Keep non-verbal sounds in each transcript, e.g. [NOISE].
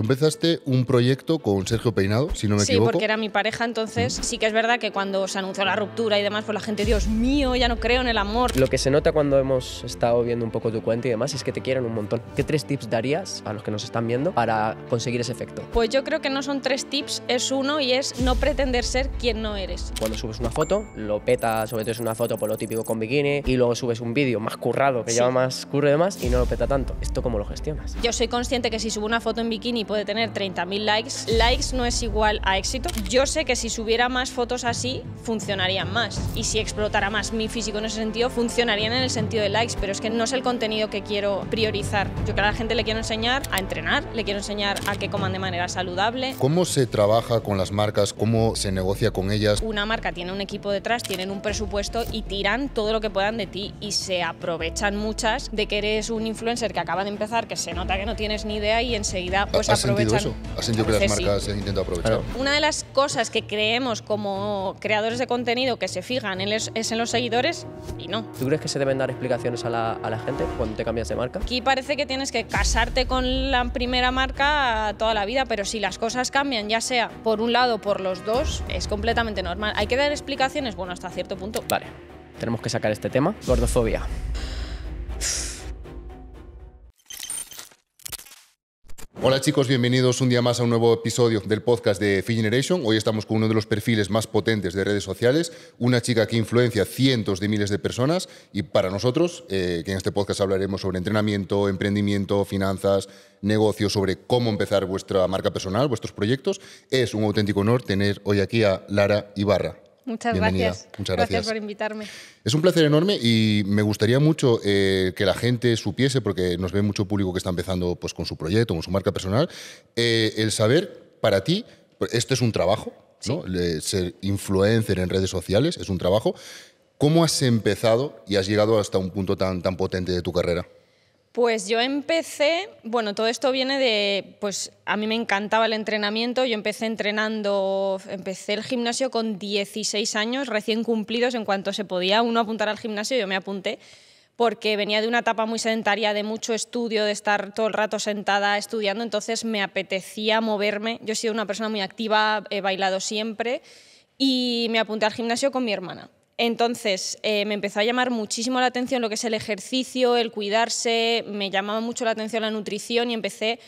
empezaste un proyecto con Sergio Peinado, si no me equivoco. Sí, porque era mi pareja, entonces sí que es verdad que cuando se anunció la ruptura y demás, pues la gente, Dios mío, ya no creo en el amor. Lo que se nota cuando hemos estado viendo un poco tu cuenta y demás es que te quieren un montón. ¿Qué tres tips darías a los que nos están viendo para conseguir ese efecto? Pues yo creo que no son tres tips, es uno y es no pretender ser quien no eres. Cuando subes una foto, lo peta, sobre todo es una foto por lo típico con bikini, y luego subes un vídeo más currado, que lleva más curro y demás, y no lo peta tanto. ¿Esto cómo lo gestionas? Yo soy consciente que si subo una foto en bikini, puede tener 30.000 likes, likes no es igual a éxito. Yo sé que si subiera más fotos así, funcionarían más. Y si explotara más mi físico en ese sentido, funcionarían en el sentido de likes, pero es que no es el contenido que quiero priorizar. Yo que a la gente le quiero enseñar a entrenar, le quiero enseñar a que coman de manera saludable. ¿Cómo se trabaja con las marcas? ¿Cómo se negocia con ellas? Una marca tiene un equipo detrás, tienen un presupuesto y tiran todo lo que puedan de ti y se aprovechan muchas de que eres un influencer que acaba de empezar, que se nota que no tienes ni idea y enseguida pues ¿Has sentido eso? ¿Has sentido que las marcas intentan aprovechar? Una de las cosas que creemos como creadores de contenido que se fijan es en los seguidores y no. ¿Tú crees que se deben dar explicaciones a la, a la gente cuando te cambias de marca? Aquí parece que tienes que casarte con la primera marca toda la vida, pero si las cosas cambian, ya sea por un lado o por los dos, es completamente normal. Hay que dar explicaciones, bueno, hasta cierto punto. Vale, tenemos que sacar este tema. Gordofobia. Hola chicos, bienvenidos un día más a un nuevo episodio del podcast de Fee Generation. Hoy estamos con uno de los perfiles más potentes de redes sociales, una chica que influencia cientos de miles de personas y para nosotros, eh, que en este podcast hablaremos sobre entrenamiento, emprendimiento, finanzas, negocios, sobre cómo empezar vuestra marca personal, vuestros proyectos, es un auténtico honor tener hoy aquí a Lara Ibarra. Muchas gracias. Muchas gracias. por invitarme. Es un placer enorme y me gustaría mucho eh, que la gente supiese, porque nos ve mucho público que está empezando pues, con su proyecto, con su marca personal, eh, el saber para ti, esto es un trabajo, ¿no? ser influencer en redes sociales es un trabajo. ¿Cómo has empezado y has llegado hasta un punto tan, tan potente de tu carrera? Pues yo empecé, bueno, todo esto viene de, pues a mí me encantaba el entrenamiento, yo empecé entrenando, empecé el gimnasio con 16 años, recién cumplidos, en cuanto se podía uno apuntar al gimnasio, yo me apunté, porque venía de una etapa muy sedentaria, de mucho estudio, de estar todo el rato sentada estudiando, entonces me apetecía moverme, yo he sido una persona muy activa, he bailado siempre, y me apunté al gimnasio con mi hermana entonces, eh, me empezó a llamar muchísimo la atención lo que es el ejercicio, el cuidarse, me llamaba mucho la atención la nutrición y empecé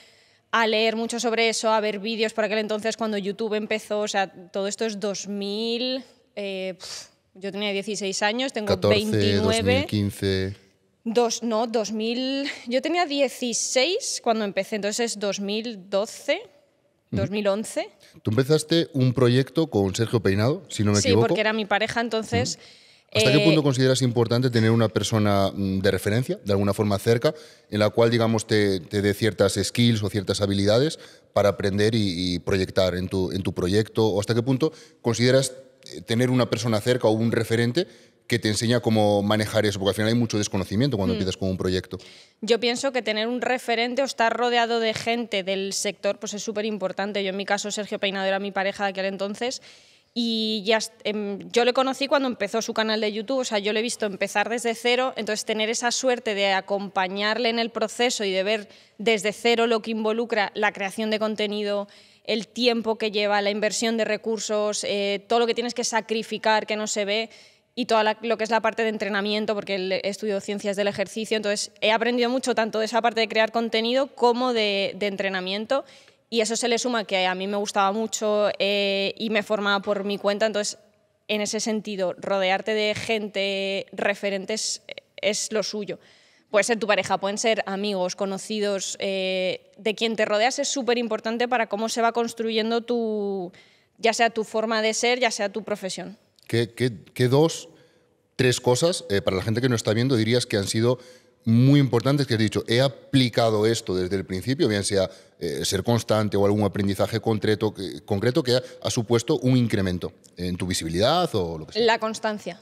a leer mucho sobre eso, a ver vídeos por aquel entonces cuando YouTube empezó, o sea, todo esto es 2000, eh, yo tenía 16 años, tengo 29. 2015. Dos, no, 2000, yo tenía 16 cuando empecé, entonces es 2012, 2011. Tú empezaste un proyecto con Sergio Peinado, si no me equivoco. Sí, porque era mi pareja, entonces... ¿Hasta qué eh, punto consideras importante tener una persona mm, de referencia, de alguna forma cerca, en la cual, digamos, te, dé ciertas skills o ciertas habilidades para aprender y, proyectar en tu, en tu proyecto? ¿O hasta qué punto consideras eh, tener una persona cerca o un referente que te enseña cómo manejar eso, porque al final hay mucho desconocimiento cuando hmm. empiezas con un proyecto. Yo pienso que tener un referente o estar rodeado de gente del sector pues es súper importante. Yo en mi caso, Sergio Peinado era mi pareja de aquel entonces. Y ya, em, yo le conocí cuando empezó su canal de YouTube, o sea, yo le he visto empezar desde cero, entonces tener esa suerte de acompañarle en el proceso y de ver desde cero lo que involucra la creación de contenido, el tiempo que lleva, la inversión de recursos, eh, todo lo que tienes que sacrificar que no se ve, y todo lo que es la parte de entrenamiento, porque he estudio ciencias del ejercicio, entonces he aprendido mucho tanto de esa parte de crear contenido como de, entrenamiento y eso se le suma que a mí me gustaba mucho eh, y me formaba por mi cuenta, entonces en ese sentido, rodearte de gente referentes es, lo suyo. Puede ser tu pareja, pueden ser amigos, conocidos, eh, de quien te rodeas es súper importante para cómo se va construyendo tu, ya sea tu forma de ser, ya sea tu profesión. ¿Qué, dos, tres cosas, eh, para la gente que no está viendo, dirías que han sido muy importantes que has dicho, he aplicado esto desde el principio, bien sea eh, ser constante o algún aprendizaje concreto que, concreto que ha, supuesto un incremento en tu visibilidad o lo que sea. La constancia.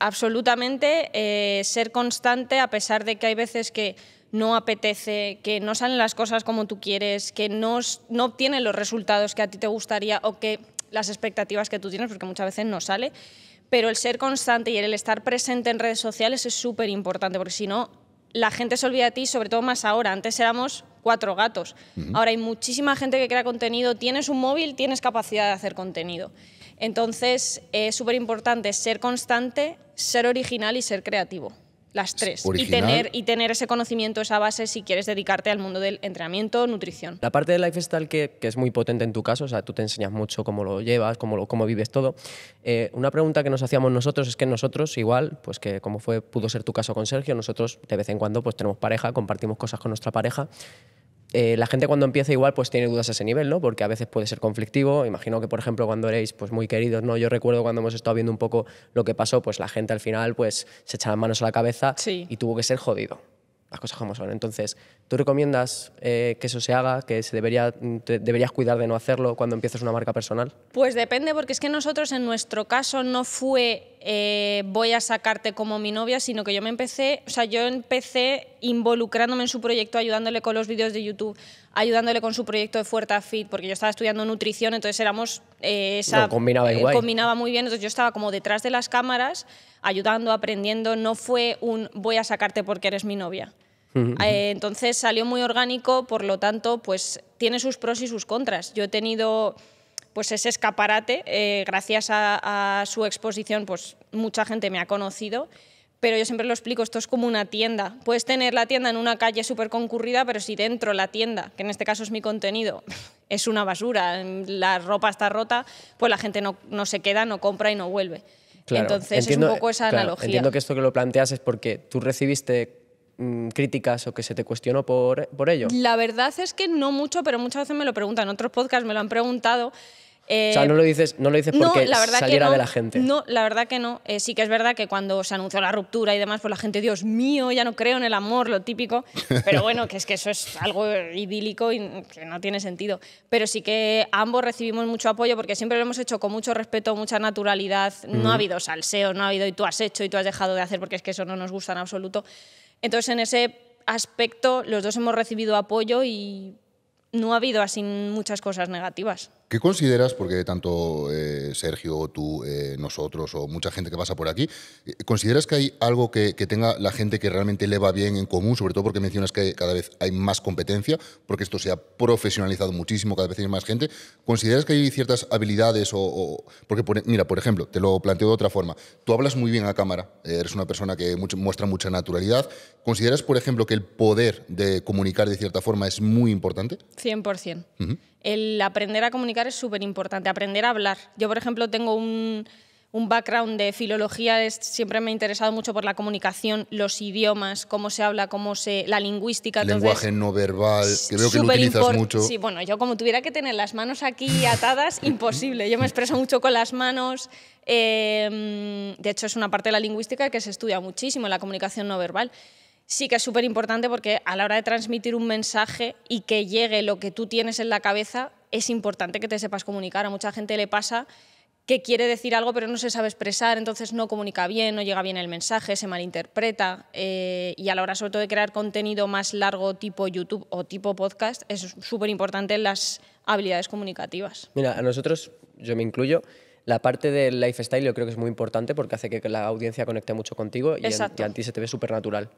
Absolutamente eh, ser constante a pesar de que hay veces que no apetece, que no salen las cosas como tú quieres, que no, no los resultados que a ti te gustaría o que las expectativas que tú tienes, porque muchas veces no sale, pero el ser constante y el estar presente en redes sociales es súper importante, porque si no, la gente se olvida de ti, sobre todo más ahora. Antes éramos cuatro gatos. Ahora hay muchísima gente que crea contenido, tienes un móvil, tienes capacidad de hacer contenido. Entonces, es súper importante ser constante, ser original y ser creativo. Las tres. Y tener, y tener ese conocimiento, esa base, si quieres dedicarte al mundo del entrenamiento, nutrición. La parte del lifestyle que, que es muy potente en tu caso, o sea, tú te enseñas mucho cómo lo llevas, cómo, lo, cómo vives todo. Eh, una pregunta que nos hacíamos nosotros es que nosotros, igual, pues que como fue, pudo ser tu caso con Sergio, nosotros de vez en cuando pues tenemos pareja, compartimos cosas con nuestra pareja eh, la gente cuando empieza igual pues tiene dudas a ese nivel, ¿no? Porque a veces puede ser conflictivo. Imagino que, por ejemplo, cuando eréis pues muy queridos, ¿no? Yo recuerdo cuando hemos estado viendo un poco lo que pasó, pues la gente al final pues se echa las manos a la cabeza y tuvo que ser jodido. Las cosas como son. Entonces, ¿Tú recomiendas eh, que eso se haga, que se debería, deberías cuidar de no hacerlo cuando empiezas una marca personal? Pues depende, porque es que nosotros en nuestro caso no fue eh, voy a sacarte como mi novia, sino que yo me empecé, o sea, yo empecé involucrándome en su proyecto, ayudándole con los vídeos de YouTube, ayudándole con su proyecto de Fuerta Fit, porque yo estaba estudiando nutrición, entonces éramos eh, esa combinaba, combinaba muy bien, entonces yo estaba como detrás de las cámaras, ayudando, aprendiendo, no fue un voy a sacarte porque eres mi novia. Eh, entonces salió muy orgánico, por lo tanto, pues tiene sus pros y sus contras. Yo he tenido pues ese escaparate, eh, gracias a, su exposición, pues mucha gente me ha conocido. Pero yo siempre lo explico, esto es como una tienda. Puedes tener la tienda en una calle súper concurrida, pero si dentro la tienda, que en este caso es mi contenido, [LAUGHS] es una basura, la ropa está rota, pues la gente no, se queda, no compra y no vuelve. Entonces es un poco esa analogía. Entiendo que esto que lo planteas es porque tú recibiste Mm, críticas o que se te cuestionó por, por ello? La verdad es que no mucho, pero muchas veces me lo preguntan. En Otros podcasts me lo han preguntado. o sea, eh, no lo dices, no lo dices porque la verdad saliera de la gente. No, la verdad que no. Eh, sí que es verdad que cuando se anunció la ruptura y demás, pues la gente, Dios mío, ya no creo en el amor, lo típico. [LAUGHS] Pero bueno, que es que eso es algo idílico y que no tiene sentido. Pero sí que ambos recibimos mucho apoyo porque siempre lo hemos hecho con mucho respeto, mucha naturalidad. No ha habido salseo, no ha habido y tú has hecho y tú has dejado de hacer porque es que eso no nos gusta en absoluto. Entonces, en ese aspecto, los dos hemos recibido apoyo y no ha habido así muchas cosas negativas. ¿Qué consideras, porque tanto eh, Sergio, tú, eh, nosotros o mucha gente que pasa por aquí, eh, ¿consideras que hay algo que, tenga la gente que realmente le va bien en común? Sobre todo porque mencionas que cada vez hay más competencia, porque esto se ha profesionalizado muchísimo, cada vez hay más gente. ¿Consideras que hay ciertas habilidades o...? porque, e, mira, por ejemplo, te lo planteo de otra forma. Tú hablas muy bien a cámara, eres una persona que muestra mucha naturalidad. ¿Consideras, por ejemplo, que el poder de comunicar de cierta forma es muy importante? 100% el aprender a comunicar es súper importante, aprender a hablar. Yo, por ejemplo, tengo un, background de filología, siempre me he interesado mucho por la comunicación, los idiomas, cómo se habla, cómo se, la lingüística. El lenguaje no verbal, que veo que lo utilizas mucho. Sí, bueno, yo como tuviera que tener las manos aquí atadas, [LAUGHS] imposible. Yo me expreso mucho con las manos. Em, de hecho, es una parte de la lingüística que se estudia muchísimo, la comunicación no verbal sí que es súper importante porque a la hora de transmitir un mensaje y que llegue lo que tú tienes en la cabeza, es importante que te sepas comunicar. A mucha gente le pasa que quiere decir algo pero no se sabe expresar, entonces no comunica bien, no llega bien el mensaje, se malinterpreta eh, y a la hora sobre todo de crear contenido más largo tipo YouTube o tipo podcast es súper importante las habilidades comunicativas. Mira, a nosotros, yo me incluyo, la parte del lifestyle yo creo que es muy importante porque hace que la audiencia conecte mucho contigo y, y a ti se te ve súper natural.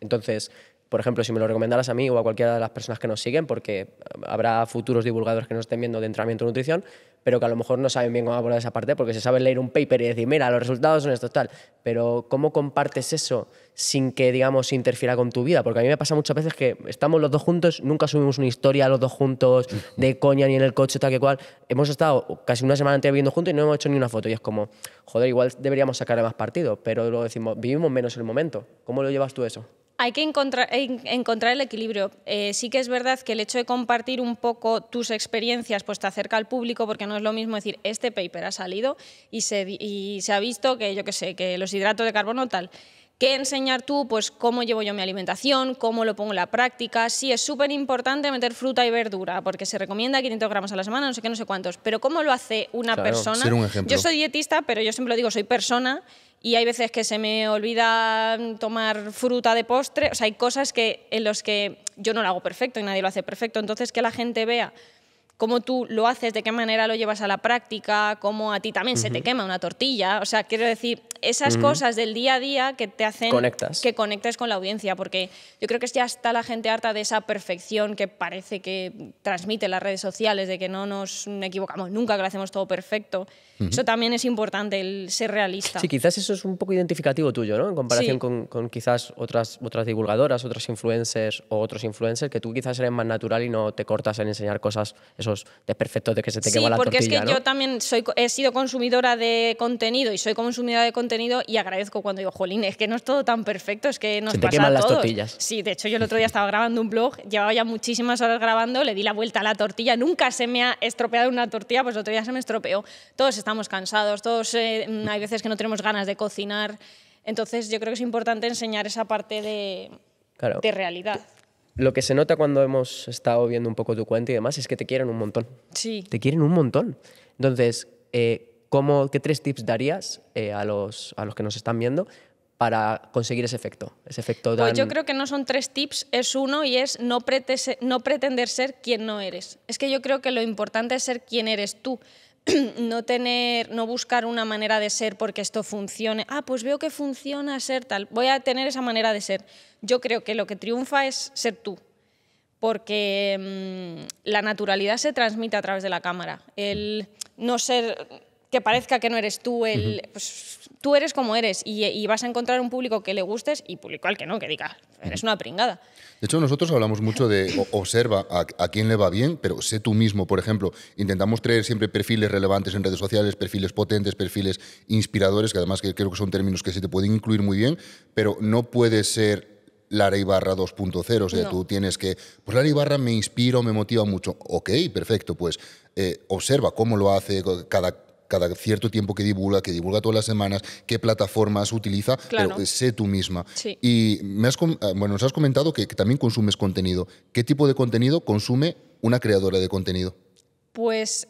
Entonces, por ejemplo, si me lo recomendaras a mí o a cualquiera de las personas que nos siguen, porque habrá futuros divulgadores que nos estén viendo de entrenamiento y nutrición, pero que a lo mejor no saben bien cómo abordar esa parte, porque se saben leer un paper y decir, mira, los resultados son estos, tal. Pero ¿cómo compartes eso sin que, digamos, interfiera con tu vida? Porque a mí me pasa muchas veces que estamos los dos juntos, nunca subimos una historia los dos juntos, de coña, ni en el coche, tal que cual. Hemos estado casi una semana entera viviendo juntos y no hemos hecho ni una foto. Y es como, joder, igual deberíamos sacarle más partido, pero luego decimos, vivimos menos el momento. ¿Cómo lo llevas tú eso? Hay que encontrar, eh, el equilibrio. Eh, sí que es verdad que el hecho de compartir un poco tus experiencias pues te acerca al público porque no es lo mismo decir este paper ha salido y se, y se ha visto que yo qué sé, que los hidratos de carbono tal. ¿Qué enseñar tú? Pues cómo llevo yo mi alimentación, cómo lo pongo en la práctica. Sí, es súper importante meter fruta y verdura, porque se recomienda 500 gramos a la semana, no sé qué, no sé cuántos. Pero ¿cómo lo hace una persona? Yo soy dietista, pero yo siempre lo digo, soy persona y hay veces que se me olvida tomar fruta de postre. O sea, hay cosas que, en las que yo no lo hago perfecto y nadie lo hace perfecto. Entonces, que la gente vea cómo tú lo haces, de qué manera lo llevas a la práctica, cómo a ti también se te quema una tortilla. O sea, quiero decir, esas cosas del día a día que te hacen que conectes con la audiencia, porque yo creo que ya está la gente harta de esa perfección que parece que transmite las redes sociales, de que no nos equivocamos nunca, que lo hacemos todo perfecto. Eso también es importante, el ser realista. Sí, quizás eso es un poco identificativo tuyo, ¿no? En comparación con, quizás otras, otras divulgadoras, otras influencers o otros influencers, que tú quizás eres más natural y no te cortas en enseñar cosas, eso de perfecto de que se te quema la tortilla. Sí, porque es que yo también soy, he sido consumidora de contenido y soy consumidora de contenido y agradezco cuando digo, jolín, es que no es todo tan perfecto, es que nos se te queman las tortillas. Sí, de hecho yo el otro día estaba grabando un blog, llevaba ya muchísimas horas grabando, le di la vuelta a la tortilla, nunca se me ha estropeado una tortilla, pues el otro día se me estropeó. Todos estamos cansados, todos eh, hay veces que no tenemos ganas de cocinar. Entonces yo creo que es importante enseñar esa parte de, de realidad. Lo que se nota cuando hemos estado viendo un poco tu cuenta y demás es que te quieren un montón. Sí. Te quieren un montón. Entonces, eh, ¿qué tres tips darías eh, a, los, a los que nos están viendo para conseguir ese efecto? Ese efecto Pues yo creo que no son tres tips, es uno y es no, no pretender ser quien no eres. Es que yo creo que lo importante es ser quien eres tú. [CLEARS THROAT] no tener, no buscar una manera de ser porque esto funcione. Ah, pues veo que funciona ser tal. Voy a tener esa manera de ser. Yo creo que lo que triunfa es ser tú, porque mm, la naturalidad se transmite a través de la cámara. El no ser que parezca que no eres tú el... Pues, tú eres como eres y, vas a encontrar un público que le gustes y público al que no, que diga, eres una pringada. De hecho, nosotros hablamos mucho de observa a, quién le va bien, pero sé tú mismo, por ejemplo. Intentamos traer siempre perfiles relevantes en redes sociales, perfiles potentes, perfiles inspiradores, que además creo que son términos que se te pueden incluir muy bien, pero no puede ser Lara Barra 2.0. O sea, tú tienes que. Pues Lara Ibarra me inspira, me motiva mucho. Ok, perfecto. Pues eh, observa cómo lo hace, cada cada cierto tiempo que divulga, que divulga todas las semanas, qué plataformas utiliza, pero sé tú misma. Y me has, ah, bueno, nos has comentado que, que también consumes contenido. ¿Qué tipo de contenido consume una creadora de contenido? Pues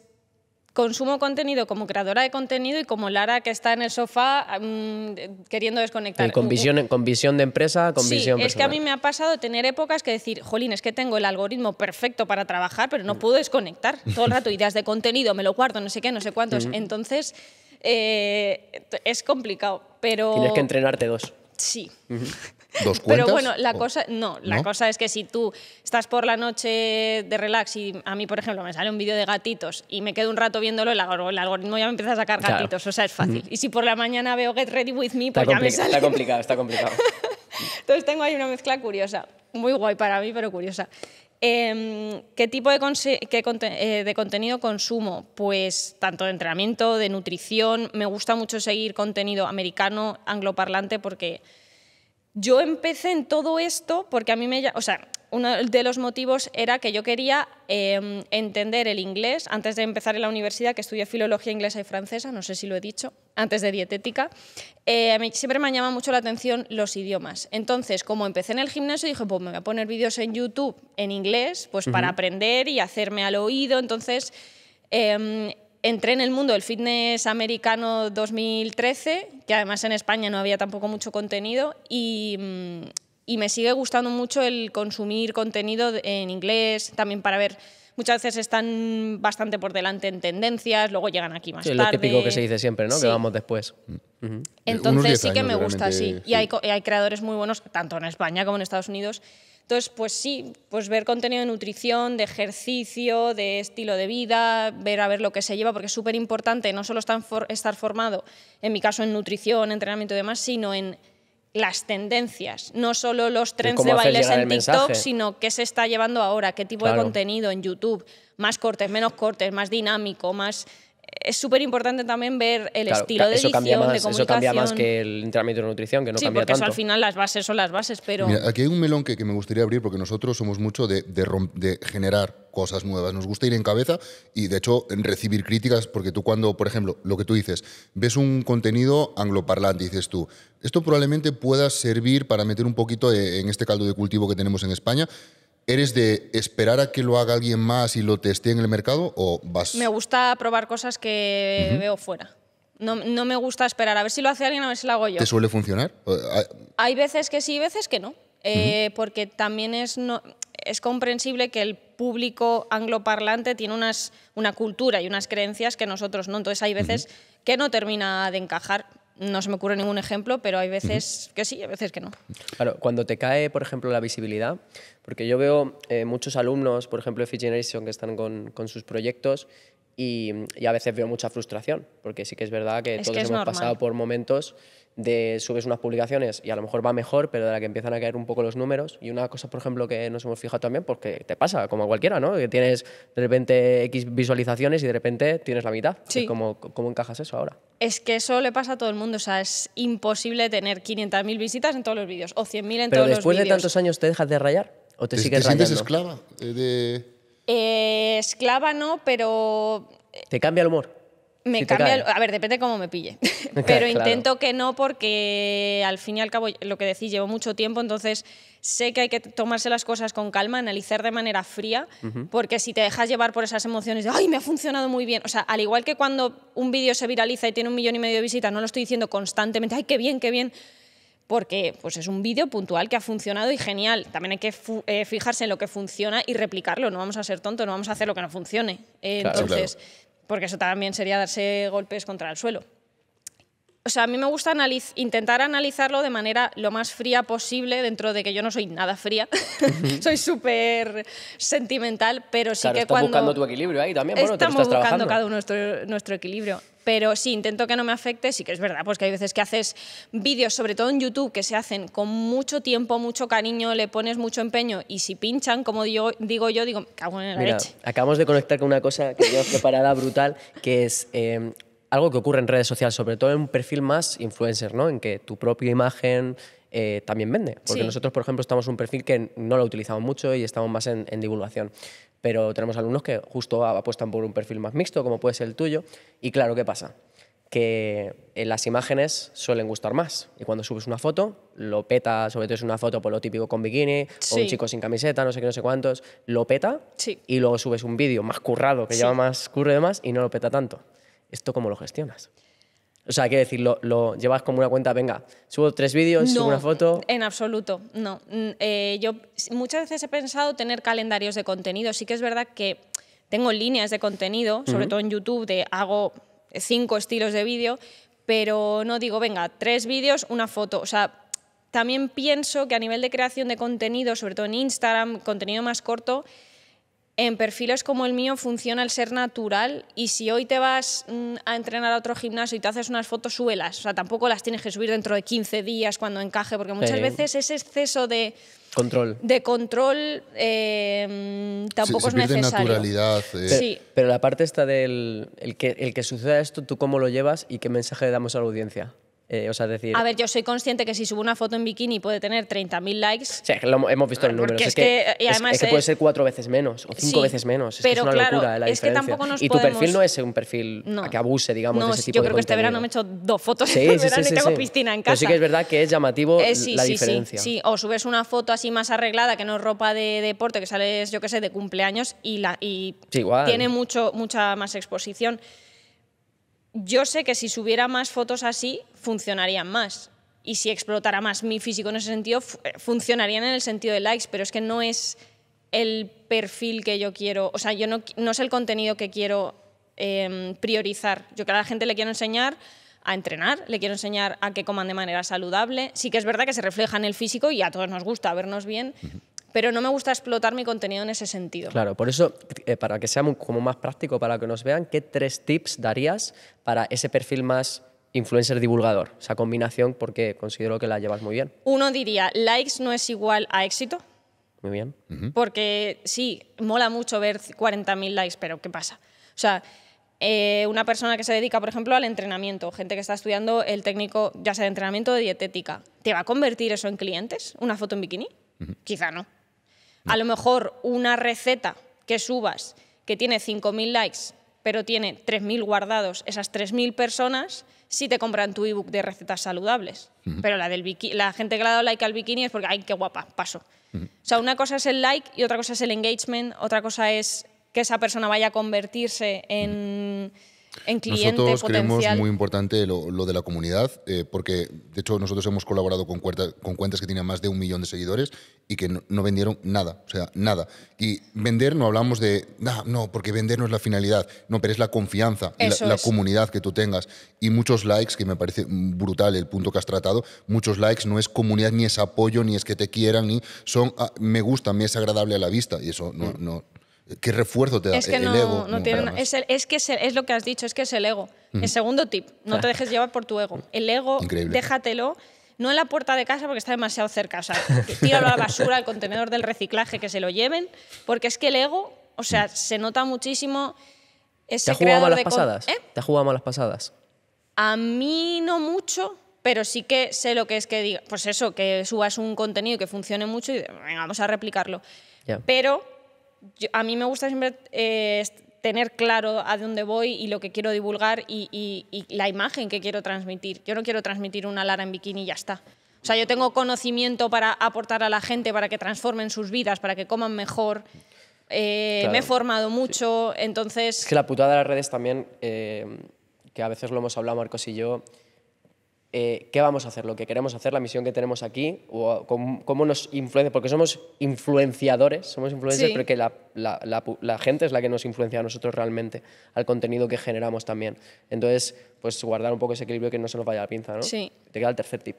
consumo contenido como creadora de contenido y como Lara que está en el sofá mm, queriendo desconectar. Eh, con, visión, con visión de empresa, con sí, visión es que a mí me ha pasado tener épocas que decir, jolín, es que tengo el algoritmo perfecto para trabajar, pero no mm. puedo desconectar [LAUGHS] todo el rato, ideas de contenido, me lo guardo, no sé qué, no sé cuántos. Mm. Entonces, eh, es complicado, pero... Tienes que entrenarte dos. Sí dos cuentas. Pero bueno, la cosa, no, la cosa es que si tú estás por la noche de relax y a mí, por ejemplo, me sale un vídeo de gatitos y me quedo un rato viéndolo, el algoritmo ya me empieza a sacar gatitos, o sea, es fácil. Y si por la mañana veo Get Ready With Me, pues ya me sale. Está complicado, está complicado. [LAUGHS] Entonces tengo ahí una mezcla curiosa, muy guay para mí, pero curiosa. Em, ¿Qué tipo de, eh, de, contenido consumo? Pues tanto de entrenamiento, de nutrición. Me gusta mucho seguir contenido americano, angloparlante, porque yo empecé en todo esto porque a mí me... O sea, uno de los motivos era que yo quería em, entender el inglés antes de empezar en la universidad, que estudié filología inglesa y francesa, no sé si lo he dicho, antes de dietética. Eh, mí siempre me han llamado mucho la atención los idiomas. Entonces, como empecé en el gimnasio, dije, pues me voy a poner vídeos en YouTube en inglés, pues para aprender y hacerme al oído. Entonces, em, entré en el mundo del fitness americano 2013, que además en España no había tampoco mucho contenido, y, mm, me sigue gustando mucho el consumir contenido en inglés, también para ver muchas veces están bastante por delante en tendencias, luego llegan aquí más tarde. Es lo típico que se dice siempre, ¿no? Que vamos después. Mm. Entonces sí que me gusta, sí. Y Hay, hay, creadores muy buenos, tanto en España como en Estados Unidos. Entonces, pues sí, pues ver contenido de nutrición, de ejercicio, de estilo de vida, ver a ver lo que se lleva, porque es súper importante no solo estar formado, en mi caso, en nutrición, entrenamiento y demás, sino en las tendencias, no solo los trends de bailes en TikTok, sino qué se está llevando ahora, qué tipo de contenido en YouTube, más cortes, menos cortes, más dinámico, más es súper importante también ver el estilo de edición, de comunicación. Eso cambia más que el entrenamiento de nutrición, que no sí, cambia porque al final las bases son las bases, pero... aquí hay un melón que, me gustaría abrir porque nosotros somos mucho de, de, de generar cosas nuevas. Nos gusta ir en cabeza y, de hecho, recibir críticas porque tú cuando, por ejemplo, lo que tú dices, ves un contenido angloparlante dices tú, esto probablemente pueda servir para meter un poquito en este caldo de cultivo que tenemos en España. ¿Eres de esperar a que lo haga alguien más y lo testee en el mercado o vas...? Me gusta probar cosas que veo fuera. No, me gusta esperar a ver si lo hace alguien, a ver si lo hago yo. ¿Te suele funcionar? Ah, hay veces que sí, y veces que no. Eh, porque también es, no, es comprensible que el público angloparlante tiene unas, una cultura y unas creencias que nosotros no. Entonces hay veces que no termina de encajar no se me ocurre ningún ejemplo, pero hay veces que sí y a veces que no. Claro, cuando te cae, por ejemplo, la visibilidad, porque yo veo eh, muchos alumnos, por ejemplo, de Fit Generation, que están con, sus proyectos y, a veces veo mucha frustración, porque sí que es verdad que todos hemos pasado por momentos de subes unas publicaciones y a lo mejor va mejor, pero de la que empiezan a caer un poco los números. Y una cosa, por ejemplo, que nos hemos fijado también, porque pues te pasa, como a cualquiera, ¿no? Que tienes de repente X visualizaciones y de repente tienes la mitad. Sí. ¿Cómo, ¿Cómo encajas eso ahora? Es que eso le pasa a todo el mundo, o sea, es imposible tener 500.000 visitas en todos los vídeos o 100.000 en todos los vídeos. ¿Pero después de tantos años te dejas de rayar o te, sigues sigues ¿te esclava? Eh, eh, esclava no, pero... Eh, ¿Te cambia el humor? Me cambia, a ver, depende cómo me pille. [LAUGHS] [LAUGHS] Pero intento que no porque al fin y al cabo, lo que decís, llevo mucho tiempo, entonces sé que hay que tomarse las cosas con calma, analizar de manera fría, porque si te dejas llevar por esas emociones de, ay, me ha funcionado muy bien, o sea, al igual que cuando un vídeo se viraliza y tiene un millón y medio de visitas, no lo estoy diciendo constantemente, ay, qué bien, qué bien, porque pues es un vídeo puntual que ha funcionado y genial. También hay que eh, fijarse en lo que funciona y replicarlo. No vamos a ser tontos, no vamos a hacer lo que no funcione. entonces, porque eso también sería darse golpes contra el suelo. O sea, a mí me gusta intentar analizarlo de manera lo más fría posible, dentro de que yo no soy nada fría, [LAUGHS] soy súper sentimental, pero sí que estás cuando... buscando tu equilibrio ahí también, bueno, Estamos lo estás buscando cada uno nuestro, nuestro equilibrio. Pero sí, intento que no me afecte, sí que es verdad, porque pues, hay veces que haces vídeos, sobre todo en YouTube, que se hacen con mucho tiempo, mucho cariño, le pones mucho empeño y si pinchan, como digo, digo yo, digo, cago en la Acabamos de conectar con una cosa que yo preparada brutal, que es... Em, algo que ocurre en redes sociales, sobre todo en un perfil más influencer, ¿no? En que tu propia imagen eh, también vende. Porque nosotros, por ejemplo, estamos en un perfil que no lo utilizamos mucho y estamos más en divulgación pero tenemos alumnos que justo apuestan por un perfil más mixto, como puede ser el tuyo, y claro, ¿qué pasa? que eh, las imágenes suelen gustar más. Y cuando subes una foto, lo peta, sobre todo es una foto por lo típico con bikini, o un chico sin camiseta, no sé qué, no sé cuántos, lo peta y luego subes un vídeo más currado, que lleva más curro y demás, y no lo peta tanto. ¿Esto cómo lo gestionas? O sea, hay que decirlo, lo llevas como una cuenta, venga, subo tres vídeos, subo una foto. En absoluto, no. Mm, eh, yo muchas veces he pensado tener calendarios de contenido. Sí que es verdad que tengo líneas de contenido, sobre todo en YouTube, de hago cinco estilos de vídeo, pero no digo, venga, tres vídeos, una foto. O sea, también pienso que a nivel de creación de contenido, sobre todo en Instagram, contenido más corto, en perfiles como el mío funciona el ser natural y si hoy te vas mm, a entrenar a otro gimnasio y te haces unas fotos, suelas, O sea, tampoco las tienes que subir dentro de 15 días cuando encaje, porque muchas veces ese exceso de control, de control em, tampoco es necesario. Naturalidad, eh. pero, sí. pero la parte esta del que, el que suceda esto, ¿tú cómo lo llevas y qué mensaje le damos a la audiencia? Eh, o sea, decir... A ver, yo soy consciente que si subo una foto en bikini puede tener 30.000 likes. Sí, lo hemos visto el ah, número. Es, que, eh, además, es, puede ser cuatro veces menos o cinco veces menos. Es, que es una locura la diferencia. y tu perfil no es un perfil a que abuse, digamos, no, de ese yo creo que este verano me he hecho dos fotos. Sí, este verano y tengo piscina en casa. Pero sí que es verdad que es llamativo eh, la diferencia. Sí, o subes una foto así más arreglada que no es ropa de deporte, que sales, yo qué sé, de cumpleaños y, la, y tiene mucho, mucha más exposición yo sé que si subiera más fotos así, funcionarían más. Y si explotara más mi físico en ese sentido, eh, funcionarían en el sentido de likes, pero es que no es el perfil que yo quiero, o sea, yo no, es el contenido que quiero em, priorizar. Yo que a la gente le quiero enseñar a entrenar, le quiero enseñar a que coman de manera saludable. Sí que es verdad que se refleja en el físico y a todos nos gusta vernos bien, pero no me gusta explotar mi contenido en ese sentido. Claro, por eso, eh, para que sea como más práctico para que nos vean, ¿qué tres tips darías para ese perfil más influencer divulgador? Esa combinación, porque considero que la llevas muy bien. Uno diría, likes no es igual a éxito. Muy bien. Porque sí, mola mucho ver 40.000 likes, pero ¿qué pasa? O sea, eh, una persona que se dedica, por ejemplo, al entrenamiento, gente que está estudiando el técnico, ya sea de entrenamiento o de dietética, ¿te va a convertir eso en clientes? ¿Una foto en bikini? Quizá no. A lo mejor una receta que subas que tiene 5.000 likes, pero tiene 3.000 guardados, esas 3.000 personas sí te compran tu ebook de recetas saludables. Pero la, del la gente que le ha dado like al bikini es porque, ay, qué guapa, paso. O sea, una cosa es el like y otra cosa es el engagement, otra cosa es que esa persona vaya a convertirse en nosotros creemos muy importante lo, de la comunidad, eh, porque de hecho nosotros hemos colaborado con, cuentas que tienen más de un millón de seguidores y que no, vendieron nada, o sea, nada. Y vender no hablamos de, no, porque vender no es la finalidad, no, pero es la confianza, la, comunidad que tú tengas. Y muchos likes, que me parece brutal el punto que has tratado, muchos likes no es comunidad, ni es apoyo, ni es que te quieran, ni son, ah, me gusta, me es agradable a la vista, y eso no, mm. no ¿Qué refuerzo te da es que el no, ego? es, que es, lo que has dicho, es que es el ego. El segundo tip, no te ah. dejes llevar por tu ego. Mm. El ego, déjatelo no en la puerta de casa porque está demasiado cerca. O sea, tíralo a la basura, al contenedor del reciclaje, que se lo lleven, porque es que el ego, o sea, mm. se nota muchísimo. Ese ¿Eh? ¿Te ha jugado malas pasadas? ¿Te ha jugado malas pasadas? A mí no mucho, pero sí que sé lo que es que diga. Pues eso, que subas un contenido que funcione mucho y venga, vamos a replicarlo. Pero a mí me gusta siempre eh, tener claro a dónde voy y lo que quiero divulgar y, la imagen que quiero transmitir. Yo no quiero transmitir una Lara en bikini y ya está. O sea, yo tengo conocimiento para aportar a la gente, para que transformen sus vidas, para que coman mejor. Eh, me he formado mucho, entonces... Es que la putada de las redes también, eh, que a veces lo hemos hablado Marcos y yo, eh, qué vamos a hacer, lo que queremos hacer, la misión que tenemos aquí, o cómo, nos influencia, porque somos influenciadores, somos influencers, pero que la, gente es la que nos influencia a nosotros realmente, al contenido que generamos también. Entonces, pues guardar un poco ese equilibrio que no se nos vaya la pinza, ¿no? Sí. Te queda el tercer tip.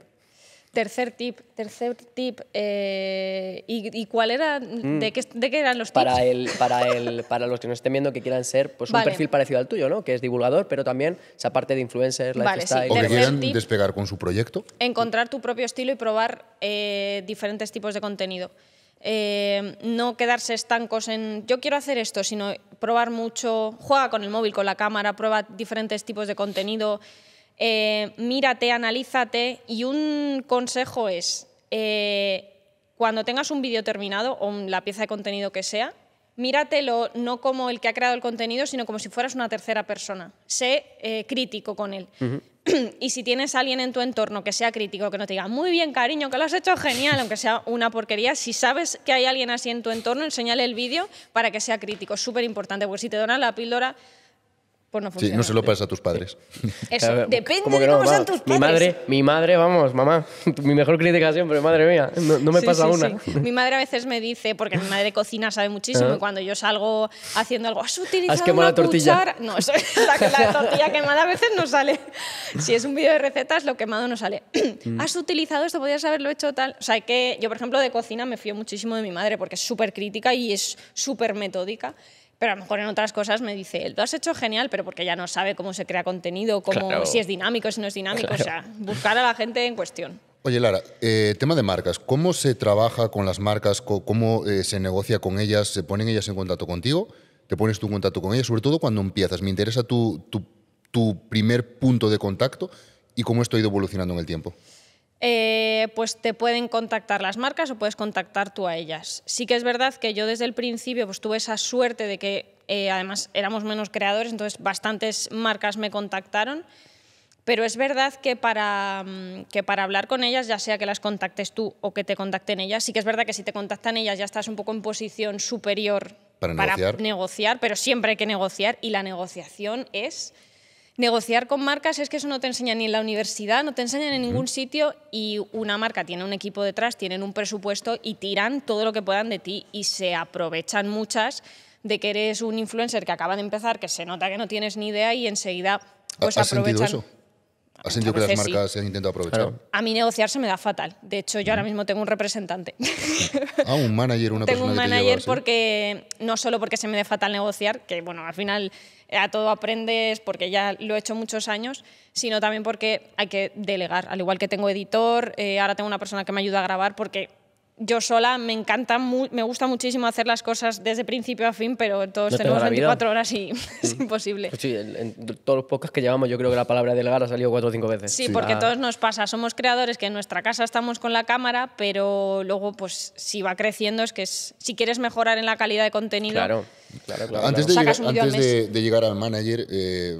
Tercer tip, tercer tip. Eh, ¿y, cuál era? Mm. De, qué, ¿De, eran los tips? Para, el, para, el, [LAUGHS] para los que nos estén viendo que quieran ser pues, un perfil parecido al tuyo, ¿no? que es divulgador, pero también esa parte de influencer, la O que quieran despegar con su proyecto. Encontrar tu propio estilo y probar eh, diferentes tipos de contenido. Eh, no quedarse estancos en yo quiero hacer esto, sino probar mucho, juega con el móvil, con la cámara, prueba diferentes tipos de contenido. Eh, mírate, analízate y un consejo es, eh, cuando tengas un vídeo terminado o la pieza de contenido que sea, míratelo no como el que ha creado el contenido, sino como si fueras una tercera persona. Sé eh, crítico con él. [CLEARS THROAT] Y si tienes alguien en tu entorno que sea crítico, que no te diga, muy bien, cariño, que lo has hecho genial, aunque sea una porquería, si sabes que hay alguien así en tu entorno, enséñale el vídeo para que sea crítico. Es súper importante, porque si te donan la píldora, pues no Sí, no se lo pasas a tus padres. [LAUGHS] Eso, depende de cómo sean tus padres. Mi madre, mi madre, vamos, mamá, [LAUGHS] mi mejor crítica siempre, madre mía, no, me pasa una. Mi madre a veces me dice, porque mi madre de cocina, sabe muchísimo, y ah. cuando yo salgo haciendo algo, has ah, utilizado una la tortilla". No, la, la [LAUGHS] tortilla quemada a veces no sale. Si es un vídeo de recetas, lo quemado no sale. Mm. has utilizado esto, podrías haberlo hecho tal. O sea, que yo, por ejemplo, de cocina me fío muchísimo de mi madre porque es súper crítica y es súper metódica pero a lo mejor en otras cosas me dice, tú has hecho genial, pero porque ya no sabe cómo se crea contenido, cómo, si es dinámico, si no es dinámico, o sea, buscar a la gente en cuestión. Oye, Lara, eh, tema de marcas. ¿Cómo se trabaja con las marcas? ¿Cómo eh, se negocia con ellas? ¿Se ponen ellas en contacto contigo? ¿Te pones tú en contacto con ellas? Sobre todo cuando empiezas. Me interesa tu, tu primer punto de contacto y cómo esto ha ido evolucionando en el tiempo. Eh, pues te pueden contactar las marcas o puedes contactar tú a ellas. Sí que es verdad que yo desde el principio pues, tuve esa suerte de que eh, además éramos menos creadores, entonces bastantes marcas me contactaron. Pero es verdad mm, que para, hablar con ellas, ya sea que las contactes tú o que te contacten ellas, sí que es verdad que si te contactan ellas ya estás un poco en posición superior para negociar, para negociar pero siempre hay que negociar y la negociación es negociar con marcas es que eso no te enseña ni en la universidad, no te enseñan en ningún sitio y una marca tiene un equipo detrás, tienen un presupuesto y tiran todo lo que puedan de ti y se aprovechan muchas de que eres un influencer que acaba de empezar, que se nota que no tienes ni idea y enseguida pues ¿Has aprovechan. Sentido eso? sentido que las marcas se han intentado aprovechar? A mí negociar se me da fatal. De hecho, yo ahora mismo tengo un representante. [LAUGHS] Ah, un manager, una tengo persona. Tengo un manager porque, no solo porque se me da fatal negociar, que bueno, al final a todo aprendes porque ya lo he hecho muchos años, sino también porque hay que delegar. Al igual que tengo editor, eh, ahora tengo una persona que me ayuda a grabar porque yo sola me encanta, me gusta muchísimo hacer las cosas desde principio a fin, pero todos tenemos 24 horas y [LAUGHS] es imposible. Pues sí, en, todos los podcasts que llevamos, yo creo que la palabra delgar ha salido cuatro o cinco veces. Sí, porque ah. todos nos pasa. Somos creadores que en nuestra casa estamos con la cámara, pero luego, pues si va creciendo, es que si quieres mejorar en la calidad de contenido. Claro, claro, claro. Antes, De, llegar, al manager. Eh,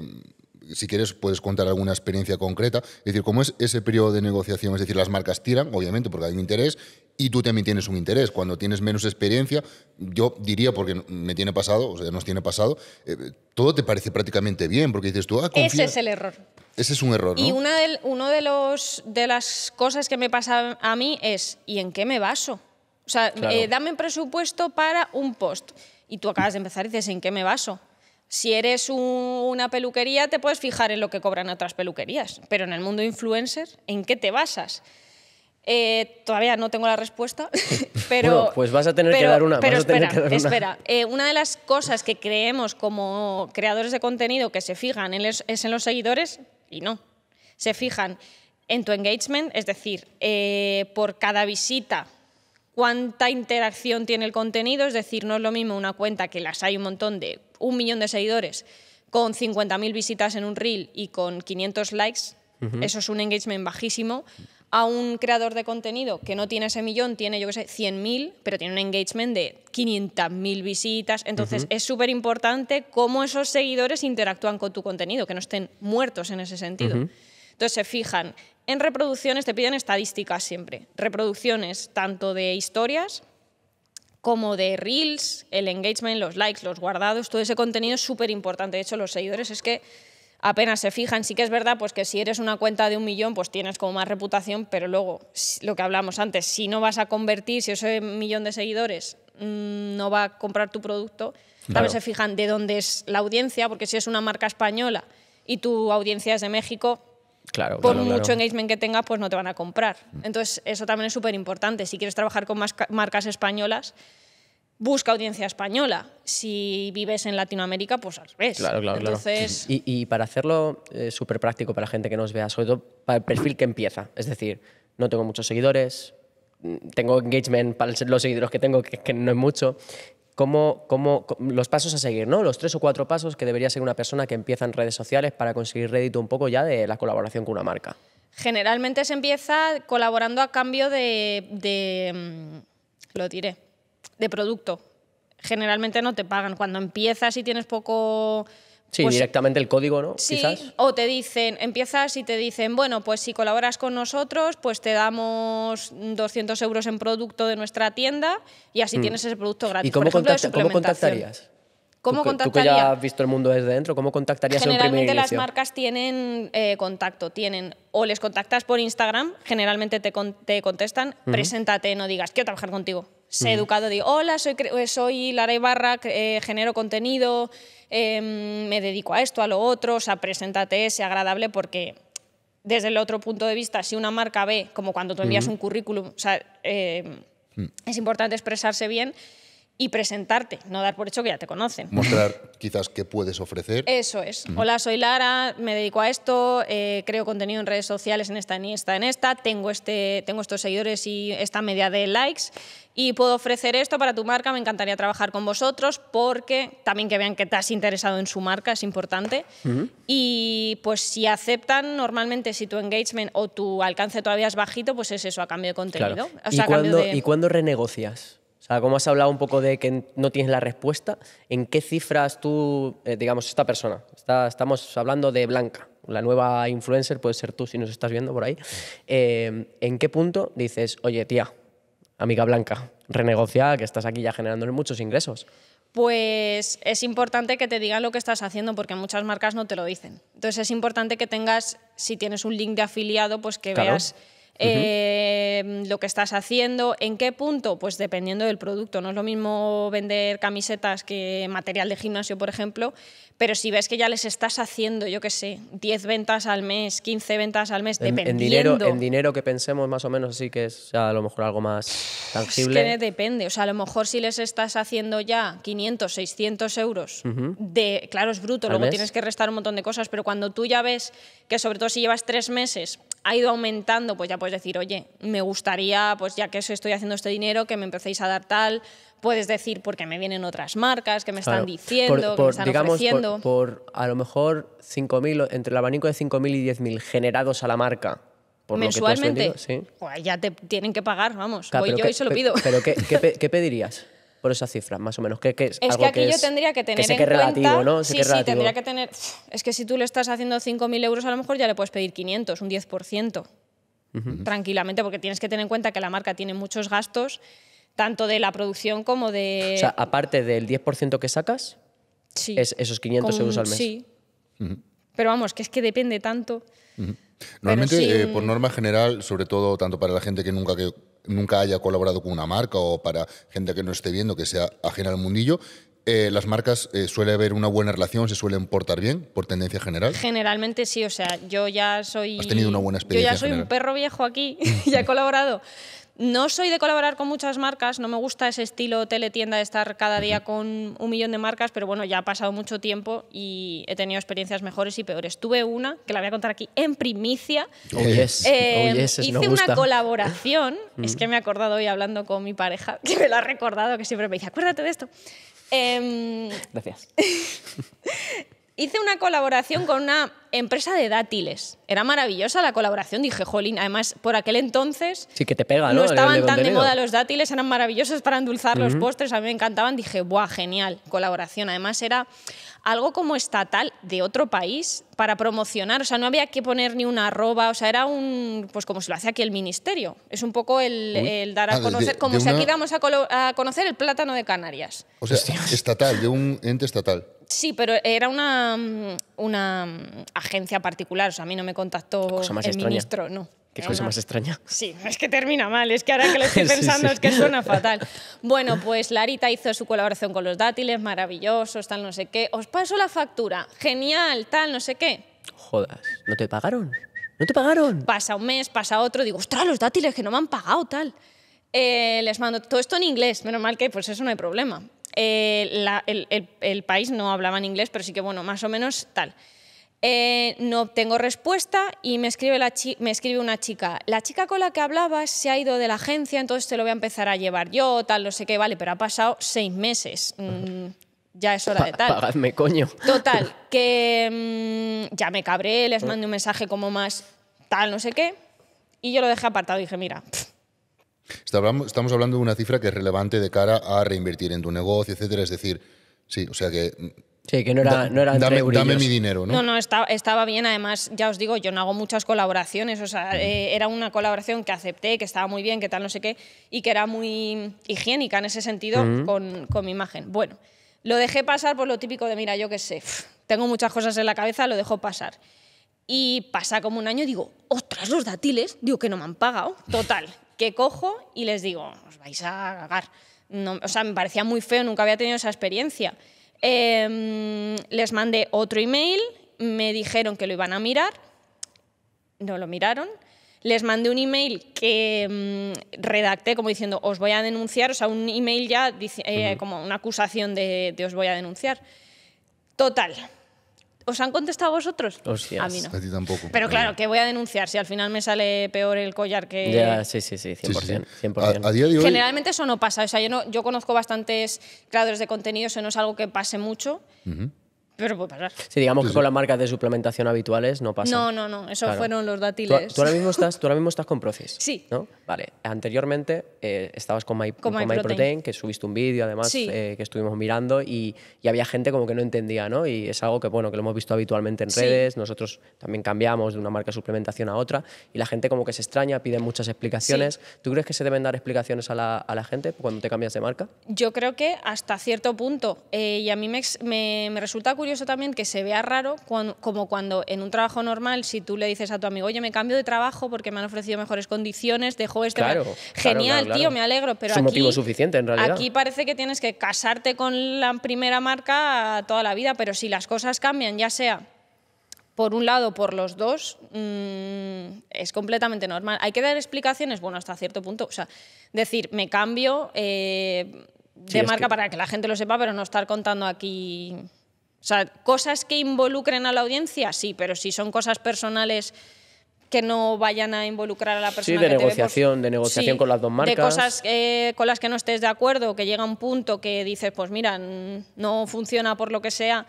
si quieres, puedes contar alguna experiencia concreta. Es decir, ¿cómo es ese periodo de negociación? Es decir, las marcas tiran, obviamente, porque hay un interés, y tú también tienes un interés. Cuando tienes menos experiencia, yo diría, porque me tiene pasado, o sea, nos tiene pasado, eh, todo te parece prácticamente bien, porque dices tú, ah, Ese es el error. Ese es un error. Y una de, uno de, los, de las cosas que me pasa a mí es, ¿y en qué me baso? O sea, eh, dame un presupuesto para un post. Y tú acabas de empezar y dices, ¿en qué me baso? Si eres una peluquería, te puedes fijar en lo que cobran otras peluquerías, pero en el mundo influencer, ¿en qué te basas? Eh, todavía no tengo la respuesta, [LAUGHS] pero... pues vas a tener que dar una. espera, una. Eh, espera. una de las cosas que creemos como creadores de contenido que se fijan es en los seguidores y no. Se fijan en tu engagement, es decir, eh, por cada visita, cuánta interacción tiene el contenido, es decir, no es lo mismo una cuenta que las hay un montón de un millón de seguidores con 50.000 visitas en un reel y con 500 likes, eso es un engagement bajísimo, a un creador de contenido que no tiene ese millón, tiene, yo qué sé, 100.000, pero tiene un engagement de 500.000 visitas. Entonces, es súper importante cómo esos seguidores interactúan con tu contenido, que no estén muertos en ese sentido. Entonces, se fijan en reproducciones, te piden estadísticas siempre. Reproducciones tanto de historias como de reels, el engagement, los likes, los guardados, todo ese contenido es súper importante. De hecho, los seguidores es que apenas se fijan. Sí que es verdad pues, que si eres una cuenta de un millón, pues tienes como más reputación, pero luego, lo que hablamos antes, si no vas a convertir, si ese millón de seguidores mm, no va a comprar tu producto, también se fijan de dónde es la audiencia, porque si es una marca española y tu audiencia es de México, Claro, por mucho engagement que tengas, pues no te van a comprar. Entonces, eso también es súper importante. Si quieres trabajar con más marcas españolas, busca audiencia española. Si vives en Latinoamérica, pues al revés. Y, para hacerlo eh, súper práctico para la gente que nos vea, sobre todo para el perfil que empieza. Es decir, no tengo muchos seguidores, mm, tengo engagement para los seguidores que tengo, que, no es mucho. ¿Cómo, cómo, los pasos a seguir, ¿no? Los tres o cuatro pasos que debería ser una persona que empieza en redes sociales para conseguir rédito un poco ya de la colaboración con una marca. Generalmente se empieza colaborando a cambio de mm, lo diré, de producto. Generalmente no te pagan. Cuando empiezas y tienes poco... Sí, pues directamente el código, ¿no? Sí, o te dicen, empiezas y te dicen, bueno, pues si colaboras con nosotros, pues te damos 200 euros en producto de nuestra tienda y así mm. tienes ese producto gratis. cómo, ¿cómo contactarías? ¿Cómo ¿Tú, que ya has visto el mundo desde dentro, ¿cómo contactarías Generalmente las marcas tienen eh, contacto, tienen o les contactas por Instagram, generalmente te, te contestan, preséntate, no digas, quiero trabajar contigo. Se mm. educado, digo, hola, soy, eh, soy Lara Ibarra, eh, genero contenido, em, me dedico a esto, a lo otro, o sea, preséntate, sea agradable, porque desde el otro punto de vista, si una marca ve, como cuando tú envías un currículum, o sea, em, mm. es importante expresarse bien, y presentarte, no dar por hecho que ya te conocen. Mostrar quizás qué puedes ofrecer. Eso es. Hola, soy Lara, me dedico a esto, eh, creo contenido en redes sociales en esta, en esta, en esta, tengo, este, tengo estos seguidores y esta media de likes y puedo ofrecer esto para tu marca, me encantaría trabajar con vosotros porque también que vean que te has interesado en su marca es importante. Y pues si aceptan, normalmente si tu engagement o tu alcance todavía es bajito, pues es eso a cambio de contenido. ¿Y, cuando, ¿Y cuándo renegocias? O sea, como has hablado un poco de que no tienes la respuesta, ¿en qué cifras tú, eh, digamos, esta persona? estamos hablando de Blanca, la nueva influencer, puede ser tú si nos estás viendo por ahí. Eh, ¿En qué punto dices, oye, tía, amiga Blanca, renegocia, que estás aquí ya generándole muchos ingresos? pues es importante que te digan lo que estás haciendo porque muchas marcas no te lo dicen. Entonces es importante que tengas, si tienes un link de afiliado, pues que veas Em, lo que estás haciendo, en qué punto, pues dependiendo del producto. No es lo mismo vender camisetas que material de gimnasio, por ejemplo, pero si ves que ya les estás haciendo, yo qué sé, 10 ventas al mes, 15 ventas al mes, depende dependiendo. En dinero, en dinero que pensemos más o menos así que es a lo mejor algo más tangible. Es que depende, o sea, a lo mejor si les estás haciendo ya 500, 600 euros de, claro, es bruto, luego tienes que restar un montón de cosas, pero cuando tú ya ves que sobre todo si llevas tres meses ha ido aumentando, pues ya puedes decir, oye, me gustaría, pues ya que estoy haciendo este dinero, que me empecéis a dar tal. Puedes decir, porque me vienen otras marcas, que me están diciendo, que me están digamos, Por, a lo mejor 5.000, entre el abanico de 5.000 y 10.000 generados a la marca. Por Mensualmente. Lo que ¿sí? ya te tienen que pagar, vamos. Voy yo y se lo pido. [LAUGHS] Pero [LAUGHS] ¿qué, pedirías? por esa cifra más o menos. es, que aquí yo tendría que tener que sé que es relativo, ¿no? sí, sí, tendría que tener... Es que si tú le estás haciendo 5.000 euros, a lo mejor ya le puedes pedir 500, un 10% tranquilamente, porque tienes que tener en cuenta que la marca tiene muchos gastos, tanto de la producción como de... O sea, aparte del 10% que sacas, es esos 500 euros al mes. Sí. Pero vamos, que es que depende tanto. Normalmente, eh, por norma general, sobre todo tanto para la gente que nunca, que nunca haya colaborado con una marca o para gente que no esté viendo, que sea ajena al mundillo, eh, las marcas eh, suele haber una buena relación, se suelen portar bien, por tendencia general. Generalmente sí, o sea, yo ya soy. Has tenido una buena experiencia. Yo ya soy un perro viejo aquí, [LAUGHS] ya he [LAUGHS] colaborado no soy de colaborar con muchas marcas, no me gusta ese estilo teletienda de estar cada día con un millón de marcas, pero bueno, ya ha pasado mucho tiempo y he tenido experiencias mejores y peores. Tuve una, que la voy a contar aquí en primicia. Oh, hice una colaboración, es que me he acordado hoy hablando con mi pareja, [LAUGHS] que me lo ha recordado, que siempre me dice, acuérdate de esto. Em, Gracias. [LAUGHS] hice una colaboración con una empresa de dátiles. Era maravillosa la colaboración, dije, jolín, además por aquel entonces... Sí, que te pega, ¿no? No estaban tan de moda los dátiles, eran maravillosos para endulzar los postres, a mí me encantaban, dije, ¡buah, genial! Colaboración. Además era algo como estatal de otro país para promocionar. O sea, no había que poner ni una arroba, o sea, era un. Pues como se lo hace aquí el ministerio. Es un poco el, dar a, ah, conocer, como si aquí damos a, conocer el plátano de Canarias. O sea, estatal, de un ente estatal. Sí, pero era una, una agencia particular, o sea, a mí no me contactó el ministro, no. Qué cosa más extraña. Sí, es que termina mal, es que ahora que lo estoy [LAUGHS] pensando es que suena fatal. Bueno, pues Larita hizo su colaboración con los dátiles, maravillosos, tal, no sé qué. Os paso la factura, genial, tal, no sé qué. Jodas, ¿no te pagaron? ¿No te pagaron? Pasa un mes, pasa otro, digo, ostras, los dátiles que no me han pagado, tal. Eh, les mando todo esto en inglés, menos mal que pues eso no hay problema. Eh, el, el país no hablaba en inglés, pero sí que bueno, más o menos tal. Eh, no obtengo respuesta y me escribe, la me escribe una chica. La chica con la que hablabas se ha ido de la agencia, entonces te lo voy a empezar a llevar yo, tal, no sé qué, vale, pero ha pasado seis meses. Mm, ya es hora de tal. Pagadme, coño. Total, [LAUGHS] que mm, ya me cabré, les mandé un mensaje como más tal, no sé qué, y yo lo dejé apartado y dije, mira. Estamos hablando de una cifra que es relevante de cara a reinvertir en tu negocio, etcétera. Es decir, sí, o sea que mm, Sí, que no era, dame, mi dinero, ¿no? No, no, estaba, bien. Además, ya os digo, yo no hago muchas colaboraciones. O sea, eh, era una colaboración que acepté, que estaba muy bien, que tal, no sé qué, y que era muy higiénica en ese sentido con, mi imagen. Bueno, lo dejé pasar por lo típico de, mira, yo qué sé, tengo muchas cosas en la cabeza, lo dejo pasar. Y pasa como un año, y digo, ostras, los datiles, digo que no me han pagado. Total, que cojo y les digo, os vais a cagar. No, o sea, me parecía muy feo, nunca había tenido esa experiencia. Em, les mandé otro email, me dijeron que lo iban a mirar, no lo miraron. Les mandé un email que em, redacté como diciendo os voy a denunciar, o sea, un email ya eh, como una acusación de os voy a denunciar. Total, ¿Os han contestado vosotros? A mí no. A ti tampoco. Pero claro, que voy a denunciar si al final me sale peor el collar que. Ya, sí, sí, sí, 100%. Generalmente eso no pasa. yo, conozco bastantes creadores de contenido, eso no es algo que pase mucho. Pero puede pasar. Si digamos que con las marcas de suplementación habituales no pasa. No, no, no, esos fueron los dátiles. Tú, ahora mismo estás, tú ahora mismo estás con Profis. Sí. ¿no? Vale, anteriormente eh, estabas con, MyProtein, Protein, que subiste un vídeo además eh, que estuvimos mirando y, y, había gente como que no entendía, ¿no? Y es algo que, bueno, que lo hemos visto habitualmente en redes, nosotros también cambiamos de una marca de suplementación a otra y la gente como que se extraña, pide muchas explicaciones. ¿Tú crees que se deben dar explicaciones a la, a la, gente cuando te cambias de marca? Yo creo que hasta cierto punto eh, y a mí me, me, me resulta curioso curioso también que se vea raro como cuando en un trabajo normal, si tú le dices a tu amigo, oye, me cambio de trabajo porque me han ofrecido mejores condiciones, dejo esto. Genial, tío, me alegro, pero aquí, motivo suficiente, en realidad. aquí parece que tienes que casarte con la primera marca toda la vida, pero si las cosas cambian, ya sea por un lado, por los dos, mm, es completamente normal. Hay que dar explicaciones, bueno, hasta cierto punto. O sea, decir, me cambio eh, de marca para que la gente lo sepa, pero no estar contando aquí o sea, cosas que involucren a la audiencia, sí, pero si son cosas personales que no vayan a involucrar a la persona. Sí, de negociación, de negociación con las dos marcas. De cosas eh, con las que no estés de acuerdo, que llega un punto que dices, pues mira, no funciona por lo que sea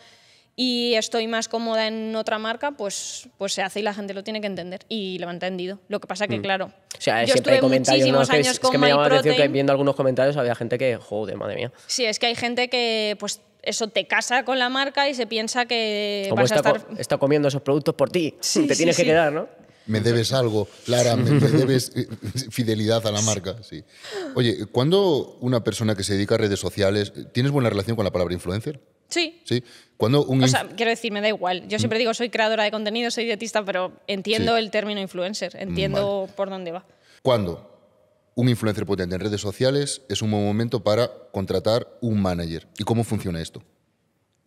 y estoy más cómoda en otra marca, pues, pues se hace y la gente lo tiene que entender y lo ha entendido. Lo que pasa que, mm. claro, yo estuve hay muchísimos años es, que me llamaba la atención que viendo algunos comentarios había gente que, joder, madre mía. Sí, es que hay gente que, pues, eso te casa con la marca y se piensa que está, a estar... comiendo esos productos por ti, sí, te tienes que quedar, ¿no? Me debes algo, Lara, me, debes [LAUGHS] fidelidad a la marca, sí. Oye, ¿cuándo una persona que se dedica a redes sociales, ¿tienes buena relación con la palabra influencer? Sí. Sí. Cuando o sea, quiero decir, me da igual. Yo siempre mm. digo, soy creadora de contenido, soy dietista, pero entiendo el término influencer, mm, entiendo por dónde va. ¿Cuándo un influencer potente en redes sociales es un buen momento para contratar un manager. ¿Y cómo funciona esto?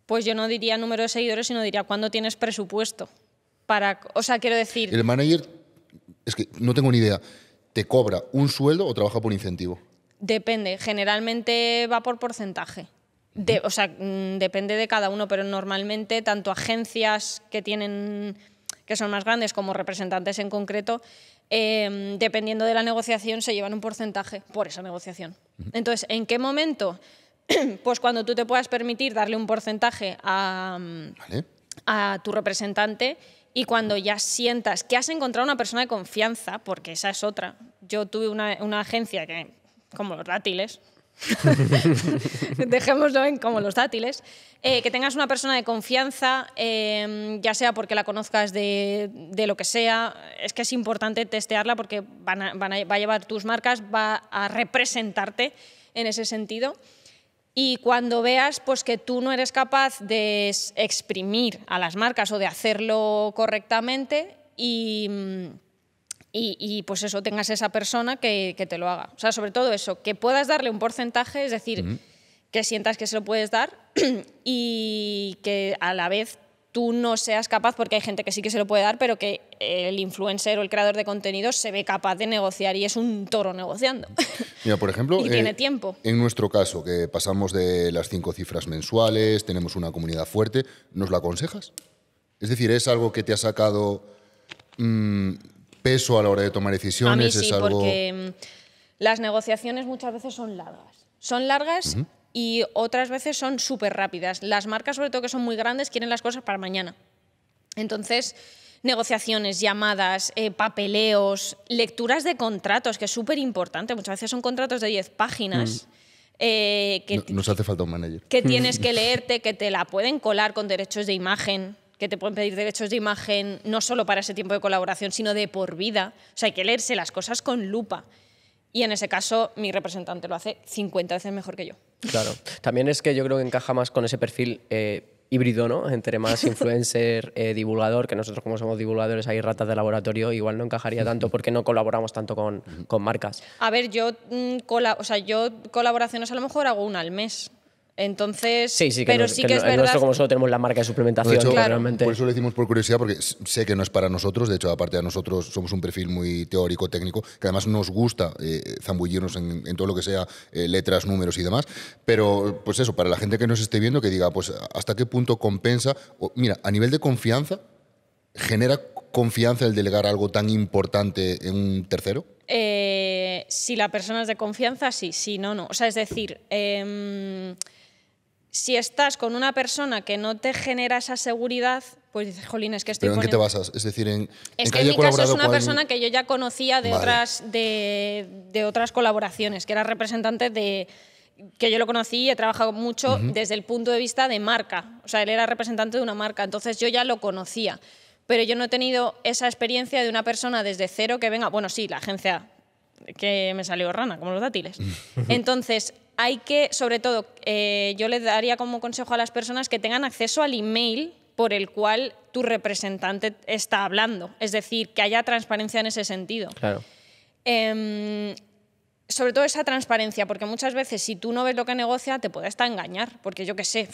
Pues yo no diría número de seguidores, sino diría cuándo tienes presupuesto. Para, o sea, quiero decir... El manager, es que no tengo ni idea, ¿te cobra un sueldo o trabaja por incentivo? Depende, generalmente va por porcentaje o sea, mm, depende de cada uno, pero normalmente tanto agencias que tienen que son más grandes como representantes en concreto, em, dependiendo de la negociación se llevan un porcentaje por esa negociación. Entonces, ¿en qué momento? [CLEARS THROAT] Pues cuando tú te puedas permitir darle un porcentaje a, tu representante y cuando ya sientas que has encontrado una persona de confianza, porque esa es otra. Yo tuve una, una agencia que, como los dátiles, [LAUGHS] dejémoslo en como los dátiles, eh, que tengas una persona de confianza, em, ya sea porque la conozcas de, de, lo que sea, es que es importante testearla porque va a llevar tus marcas, va a representarte en ese sentido. Y cuando veas pues, que tú no eres capaz de exprimir a las marcas o de hacerlo correctamente y mm, y, pues eso, tengas esa persona que, te lo haga. O sea, sobre todo eso, que puedas darle un porcentaje, es decir, que sientas que se lo puedes dar [CLEARS THROAT] y que a la vez tú no seas capaz, porque hay gente que sí que se lo puede dar, pero que el influencer o el creador de contenido se ve capaz de negociar y es un toro negociando. [LAUGHS] Mira, por ejemplo, [LAUGHS] y tiene eh, tiempo. En nuestro caso, que pasamos de las cinco cifras mensuales, tenemos una comunidad fuerte, ¿nos lo aconsejas? Es decir, ¿es algo que te ha sacado mm, peso a la hora de tomar decisiones? A mí sí, es algo... porque mm, las negociaciones muchas veces son largas. Son largas y otras veces son súper rápidas. Las marcas, sobre todo que son muy grandes, quieren las cosas para mañana. Entonces, negociaciones, llamadas, eh, papeleos, lecturas de contratos, que es súper importante. Muchas veces son contratos de 10 páginas. Mm. Eh, que nos hace falta un manager. Que tienes [LAUGHS] que leerte, que te la pueden colar con derechos de imagen que te pueden pedir derechos de imagen no solo para ese tiempo de colaboración, sino de por vida. O sea, hay que leerse las cosas con lupa. Y en ese caso, mi representante lo hace 50 veces mejor que yo. Claro. También es que yo creo que encaja más con ese perfil. Eh, híbrido, ¿no? Entre más [LAUGHS] influencer, eh, divulgador, que nosotros como somos divulgadores hay ratas de laboratorio, igual no encajaría tanto [LAUGHS] porque no colaboramos tanto con, con marcas. A ver, yo, mm, o sea, yo colaboraciones a lo mejor hago una al mes. Entonces, pero sí que, es verdad. Nosotros como solo tenemos la marca de suplementación, Por eso lo decimos por curiosidad, porque sé que no es para nosotros. De hecho, aparte de nosotros, somos un perfil muy teórico, técnico, que además nos gusta eh, zambullirnos en, todo lo que sea eh, letras, números y demás. Pero, pues eso, para la gente que nos esté viendo, que diga, ah, pues hasta qué punto compensa. O, mira, a nivel de confianza, ¿genera confianza el delegar algo tan importante en un tercero? Eh, si la persona es de confianza, sí, sí, no, no. O sea, es decir em, si estás con una persona que no te genera esa seguridad, pues dices, jolín, es que estoy... ¿Pero en qué te basas? Es decir, en... Es que en, caso es una persona que yo ya conocía de, otras, de, otras colaboraciones, que era representante de... que yo lo conocí y he trabajado mucho desde el punto de vista de marca. O sea, él era representante de una marca, entonces yo ya lo conocía. Pero yo no he tenido esa experiencia de una persona desde cero que venga... Bueno, sí, la agencia que me salió rana, como los dátiles. [LAUGHS] Entonces, hay que, sobre todo, eh, yo le daría como consejo a las personas que tengan acceso al email por el cual tu representante está hablando. Es decir, que haya transparencia en ese sentido. Claro. Em, sobre todo esa transparencia, porque muchas veces si tú no ves lo que negocia, te puede hasta engañar, porque yo qué sé,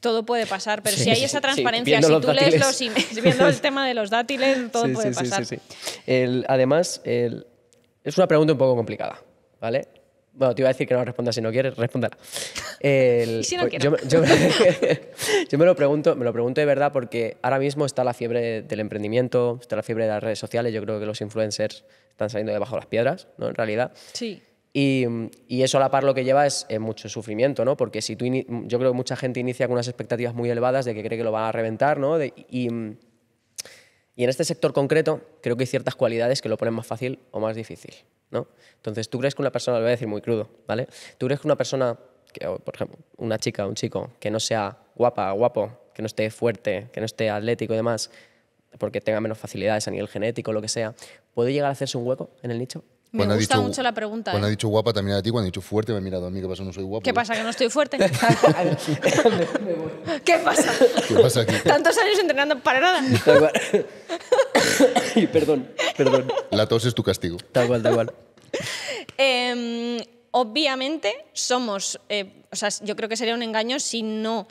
todo puede pasar, pero si hay esa transparencia, si tú lees los emails, [LAUGHS] viendo el [LAUGHS] tema de los dátiles, todo puede pasar. además, es una pregunta un poco complicada, ¿vale? Bueno, te iba a decir que no respondas si no quieres, respóndala. [LAUGHS] si no pues, [LAUGHS] Yo, me, lo pregunto, me lo pregunto de verdad porque ahora mismo está la fiebre del emprendimiento, está la fiebre de las redes sociales, yo creo que los influencers están saliendo debajo de las piedras, ¿no? En realidad. Sí. Y, eso a la par lo que lleva es, mucho sufrimiento, ¿no? Porque si tú yo creo que mucha gente inicia con unas expectativas muy elevadas de que cree que lo van a reventar, ¿no? y, y en este sector concreto creo que hay ciertas cualidades que lo ponen más fácil o más difícil. ¿no? Entonces, tú crees que una persona, lo voy a decir muy crudo, ¿vale? Tú crees que una persona, que, por ejemplo, una chica, un chico, que no sea guapa, guapo, que no esté fuerte, que no esté atlético y demás, porque tenga menos facilidades a nivel genético, lo que sea, ¿puede llegar a hacerse un hueco en el nicho? Me gusta mucho la pregunta. Cuando ha ¿eh? dicho guapa, también a ti. Cuando ha dicho fuerte, me ha mirado a mí. ¿Qué pasa? No soy guapo. ¿Qué pasa? ¿Que no estoy fuerte? [LAUGHS] [LAUGHS] ¿Qué pasa? aquí? Tantos años entrenando para nada. [LAUGHS] [COUGHS] perdón, perdón. La tos es tu castigo. Da igual, da igual. Em, obviamente somos, eh, o sea, yo creo que sería un engaño si no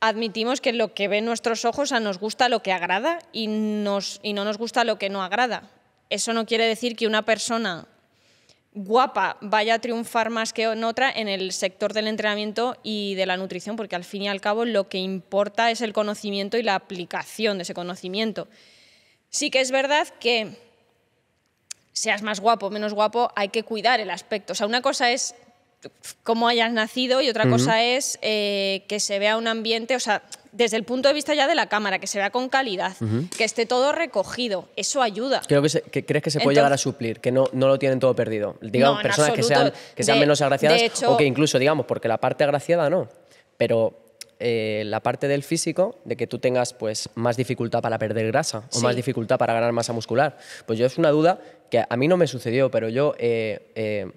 admitimos que lo que ven nuestros ojos o nos gusta lo que agrada y, nos, y no nos gusta lo que no agrada. Eso no quiere decir que una persona guapa vaya a triunfar más que en otra en el sector del entrenamiento y de la nutrición, porque al fin y al cabo lo que importa es el conocimiento y la aplicación de ese conocimiento. Sí que es verdad que seas más guapo, o menos guapo, hay que cuidar el aspecto. O sea, una cosa es cómo hayas nacido y otra cosa es eh, que se vea un ambiente, o sea, desde el punto de vista ya de la cámara, que se vea con calidad, que esté todo recogido, eso ayuda. Creo que, crees que se puede llegar a suplir, que no, no lo tienen todo perdido. Digamos, personas que sean, que sean menos agraciadas o que incluso, digamos, porque la parte agraciada no, pero eh, la parte del físico, de que tú tengas pues más dificultad para perder grasa o más dificultad para ganar masa muscular. Pues yo es una duda que a mí no me sucedió, pero yo, eh, eh,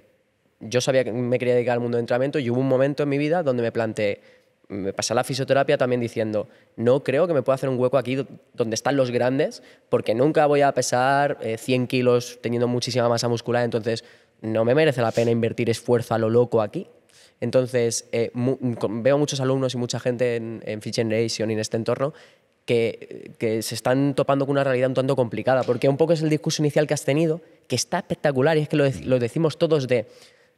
yo sabía que me quería dedicar al mundo de entrenamiento y hubo un momento en mi vida donde me planteé, me pasé la fisioterapia también diciendo, no creo que me pueda hacer un hueco aquí donde están los grandes, porque nunca voy a pesar 100 eh, kilos teniendo muchísima masa muscular, entonces no me merece la pena invertir esfuerzo a lo loco aquí. Entonces, eh, veo muchos alumnos y mucha gente en, Generation y en este entorno que, se están topando con una realidad un tanto complicada, porque un poco es el discurso inicial que has tenido, que está espectacular, y es que lo decimos todos de,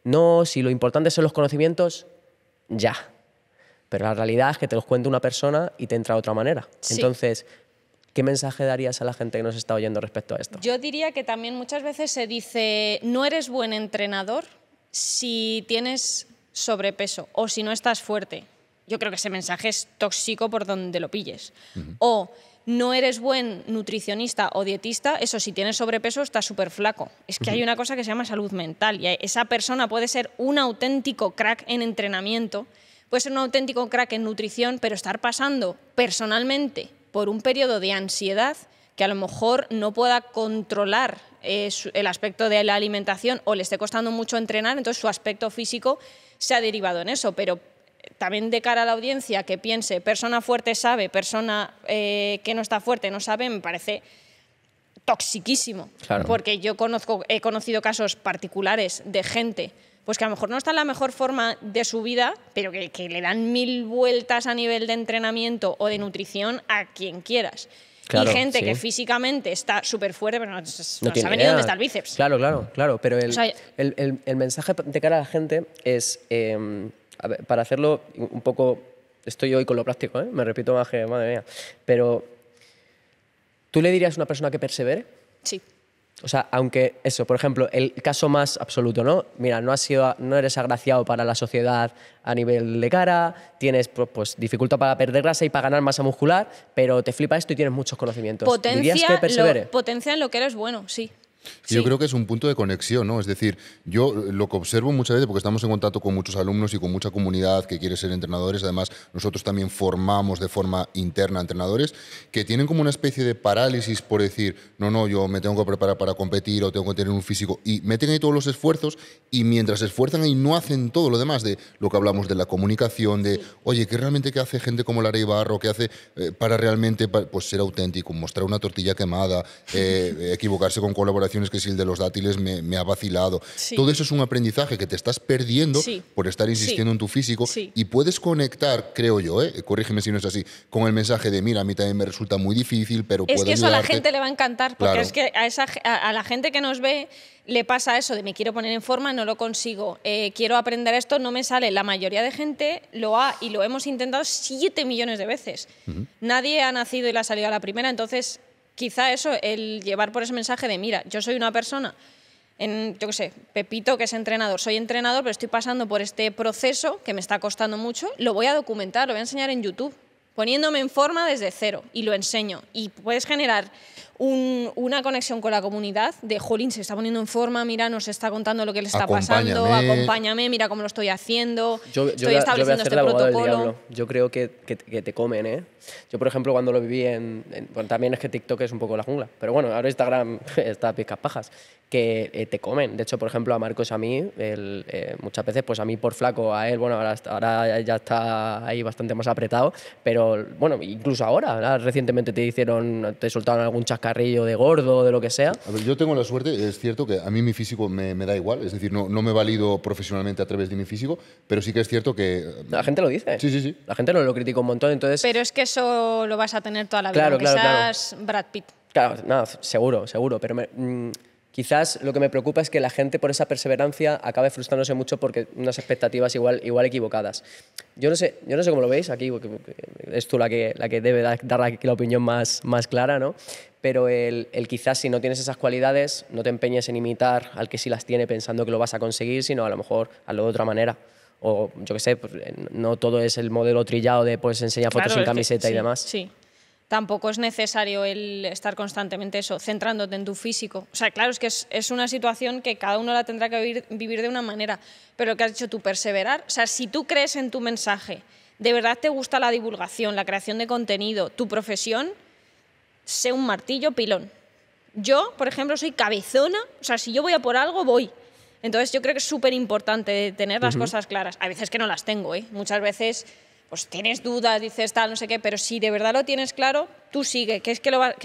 no, si lo importante son los conocimientos, ya. Pero la realidad es que te los cuenta una persona y te entra de otra manera. Entonces, ¿Qué mensaje darías a la gente que nos está oyendo respecto a esto? Yo diría que también muchas veces se dice, no eres buen entrenador si tienes sobrepeso o si no estás fuerte. Yo creo que ese mensaje es tóxico por donde lo pilles. O no eres buen nutricionista o dietista, eso si tienes sobrepeso estás súper flaco. Es que hay una cosa que se llama salud mental y esa persona puede ser un auténtico crack en entrenamiento puede ser un auténtico crack en nutrición, pero estar pasando personalmente por un periodo de ansiedad que a lo mejor no pueda controlar eh, el aspecto de la alimentación o le esté costando mucho entrenar, entonces su aspecto físico se ha derivado en eso, pero eh, también de cara a la audiencia que piense, persona fuerte sabe, persona eh, que no está fuerte no sabe, me parece toxiquísimo, porque yo conozco, he conocido casos particulares de gente pues que a lo mejor no está en la mejor forma de su vida, pero que, le dan mil vueltas a nivel de entrenamiento o de nutrición a quien quieras. y gente que físicamente está súper fuerte, pero no, sabe ni dónde está el bíceps. Claro, claro, claro. Pero el, mensaje de cara a la gente es, em, para hacerlo un poco, estoy hoy con lo práctico, ¿eh? me repito más que, madre mía, pero ¿tú le dirías a una persona que persevere? Sí. O sea, aunque eso, por ejemplo, el caso más absoluto, ¿no? Mira, no, has sido, no eres agraciado para la sociedad a nivel de cara, tienes pues, pues dificultad para perder grasa y para ganar masa muscular, pero te flipa esto y tienes muchos conocimientos. potencia en lo que eres bueno, sí. Yo creo que es un punto de conexión, ¿no? Es decir, yo lo que observo muchas veces, porque estamos en contacto con muchos alumnos y con mucha comunidad que quiere ser entrenadores, además nosotros también formamos de forma interna entrenadores, que tienen como una especie de parálisis por decir, no, no, yo me tengo que preparar para competir o tengo que tener un físico, y meten ahí todos los esfuerzos y mientras se esfuerzan ahí no hacen todo lo demás, de lo que hablamos de la comunicación, de, oye, ¿qué realmente qué hace gente como Lara Barro, ¿Qué hace eh, para realmente pues, ser auténtico, mostrar una tortilla quemada, eh, [LAUGHS] equivocarse con colaboración? que si el de los dátiles me, ha vacilado. Todo eso es un aprendizaje que te estás perdiendo por estar insistiendo en tu físico y puedes conectar, creo yo, ¿eh? corrígeme si no es así, con el mensaje de mira, a mí también me resulta muy difícil, pero... Es puedo que eso a la gente le va a encantar, porque es que a, esa, a, la gente que nos ve le pasa eso de me quiero poner en forma, no lo consigo, eh, quiero aprender esto, no me sale. La mayoría de gente lo ha y lo hemos intentado siete millones de veces. Nadie ha nacido y la ha salido a la primera, entonces quizá eso, el llevar por ese mensaje de, mira, yo soy una persona, en, yo qué sé, Pepito, que es entrenador, soy entrenador, pero estoy pasando por este proceso que me está costando mucho, lo voy a documentar, lo voy a enseñar en YouTube, poniéndome en forma desde cero y lo enseño. Y puedes generar una conexión con la comunidad de, jolín, se está poniendo en forma, mira, nos está contando lo que le está pasando, acompáñame, mira cómo lo estoy haciendo, yo, Yo creo que, te comen, ¿eh? Yo, por ejemplo, cuando lo viví en, bueno, también es que TikTok es un poco la jungla, pero bueno, ahora Instagram [LAUGHS] está pizcas pajas, que eh, te comen. De hecho, por ejemplo, a Marcos a mí, eh, muchas veces, pues a mí por flaco, a él, bueno, ahora, ahora ya está ahí bastante más apretado, pero bueno, incluso ahora, recientemente te hicieron, te soltaron algún chascar de gordo de lo que sea. yo tengo la suerte, es cierto que a mí mi físico me, da igual, es decir, no, no me valido profesionalmente a través de mi físico, pero sí que es cierto que... Eh, la gente lo dice. Sí, sí, sí. La gente no lo critica un montón, entonces... Pero es que eso lo vas a tener toda la vida, claro, Brad Pitt. Claro, seguro, seguro, pero... Mm, quizás lo que me preocupa es que la gente por esa perseverancia acabe frustrándose mucho porque unas expectativas igual, igual equivocadas. Yo no, sé, yo no sé cómo lo veis aquí, es tú la que, la que debe dar, la, la opinión más, más clara, ¿no? pero el, quizás si no tienes esas cualidades, no te empeñes en imitar al que sí las tiene pensando que lo vas a conseguir, sino a lo mejor hazlo de otra manera. O yo qué sé, pues, eh, no todo es el modelo trillado de pues enseña fotos en camiseta y demás. Sí. Tampoco es necesario el estar constantemente eso, centrándote en tu físico. O sea, claro, es que es, una situación que cada uno la tendrá que vivir, vivir de una manera. Pero lo que has dicho tú, perseverar. O sea, si tú crees en tu mensaje, de verdad te gusta la divulgación, la creación de contenido, tu profesión, sé un martillo pilón. Yo, por ejemplo, soy cabezona, o sea, si yo voy a por algo, voy. Entonces yo creo que es súper importante tener las cosas claras. A veces que no las tengo, ¿eh? Muchas veces pues tienes dudas, dices tal, no sé qué, pero si de verdad lo tienes claro, tú sigue, que es que, lo es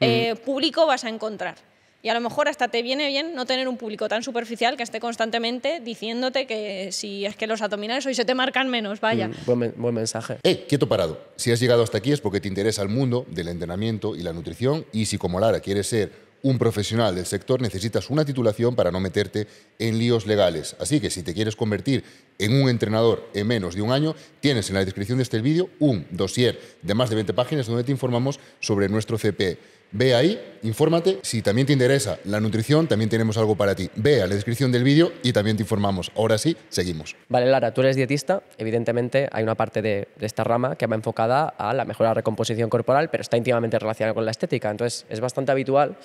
eh, público vas a encontrar. Y a lo mejor hasta te viene bien no tener un público tan superficial que esté constantemente diciéndote que si es que los abdominales hoy se te marcan menos, vaya. Mm, buen, buen, mensaje. Eh, quieto parado. Si has llegado hasta aquí es porque te interesa el mundo del entrenamiento y la nutrición y si como Lara quieres ser un profesional del sector necesitas una titulación para no meterte en líos legales. Así que si te quieres convertir en un entrenador en menos de un año, tienes en la descripción de este vídeo un dossier de más de 20 páginas donde te informamos sobre nuestro CP. E. Ve ahí, infórmate. Si también te interesa la nutrición, también tenemos algo para ti. Ve a la descripción del vídeo y también te informamos. Ahora sí, seguimos. Vale, Lara, tú eres dietista. Evidentemente, hay una parte de, de esta rama que va enfocada a la mejora de la recomposición corporal, pero está íntimamente relacionada con la estética. Entonces, es bastante habitual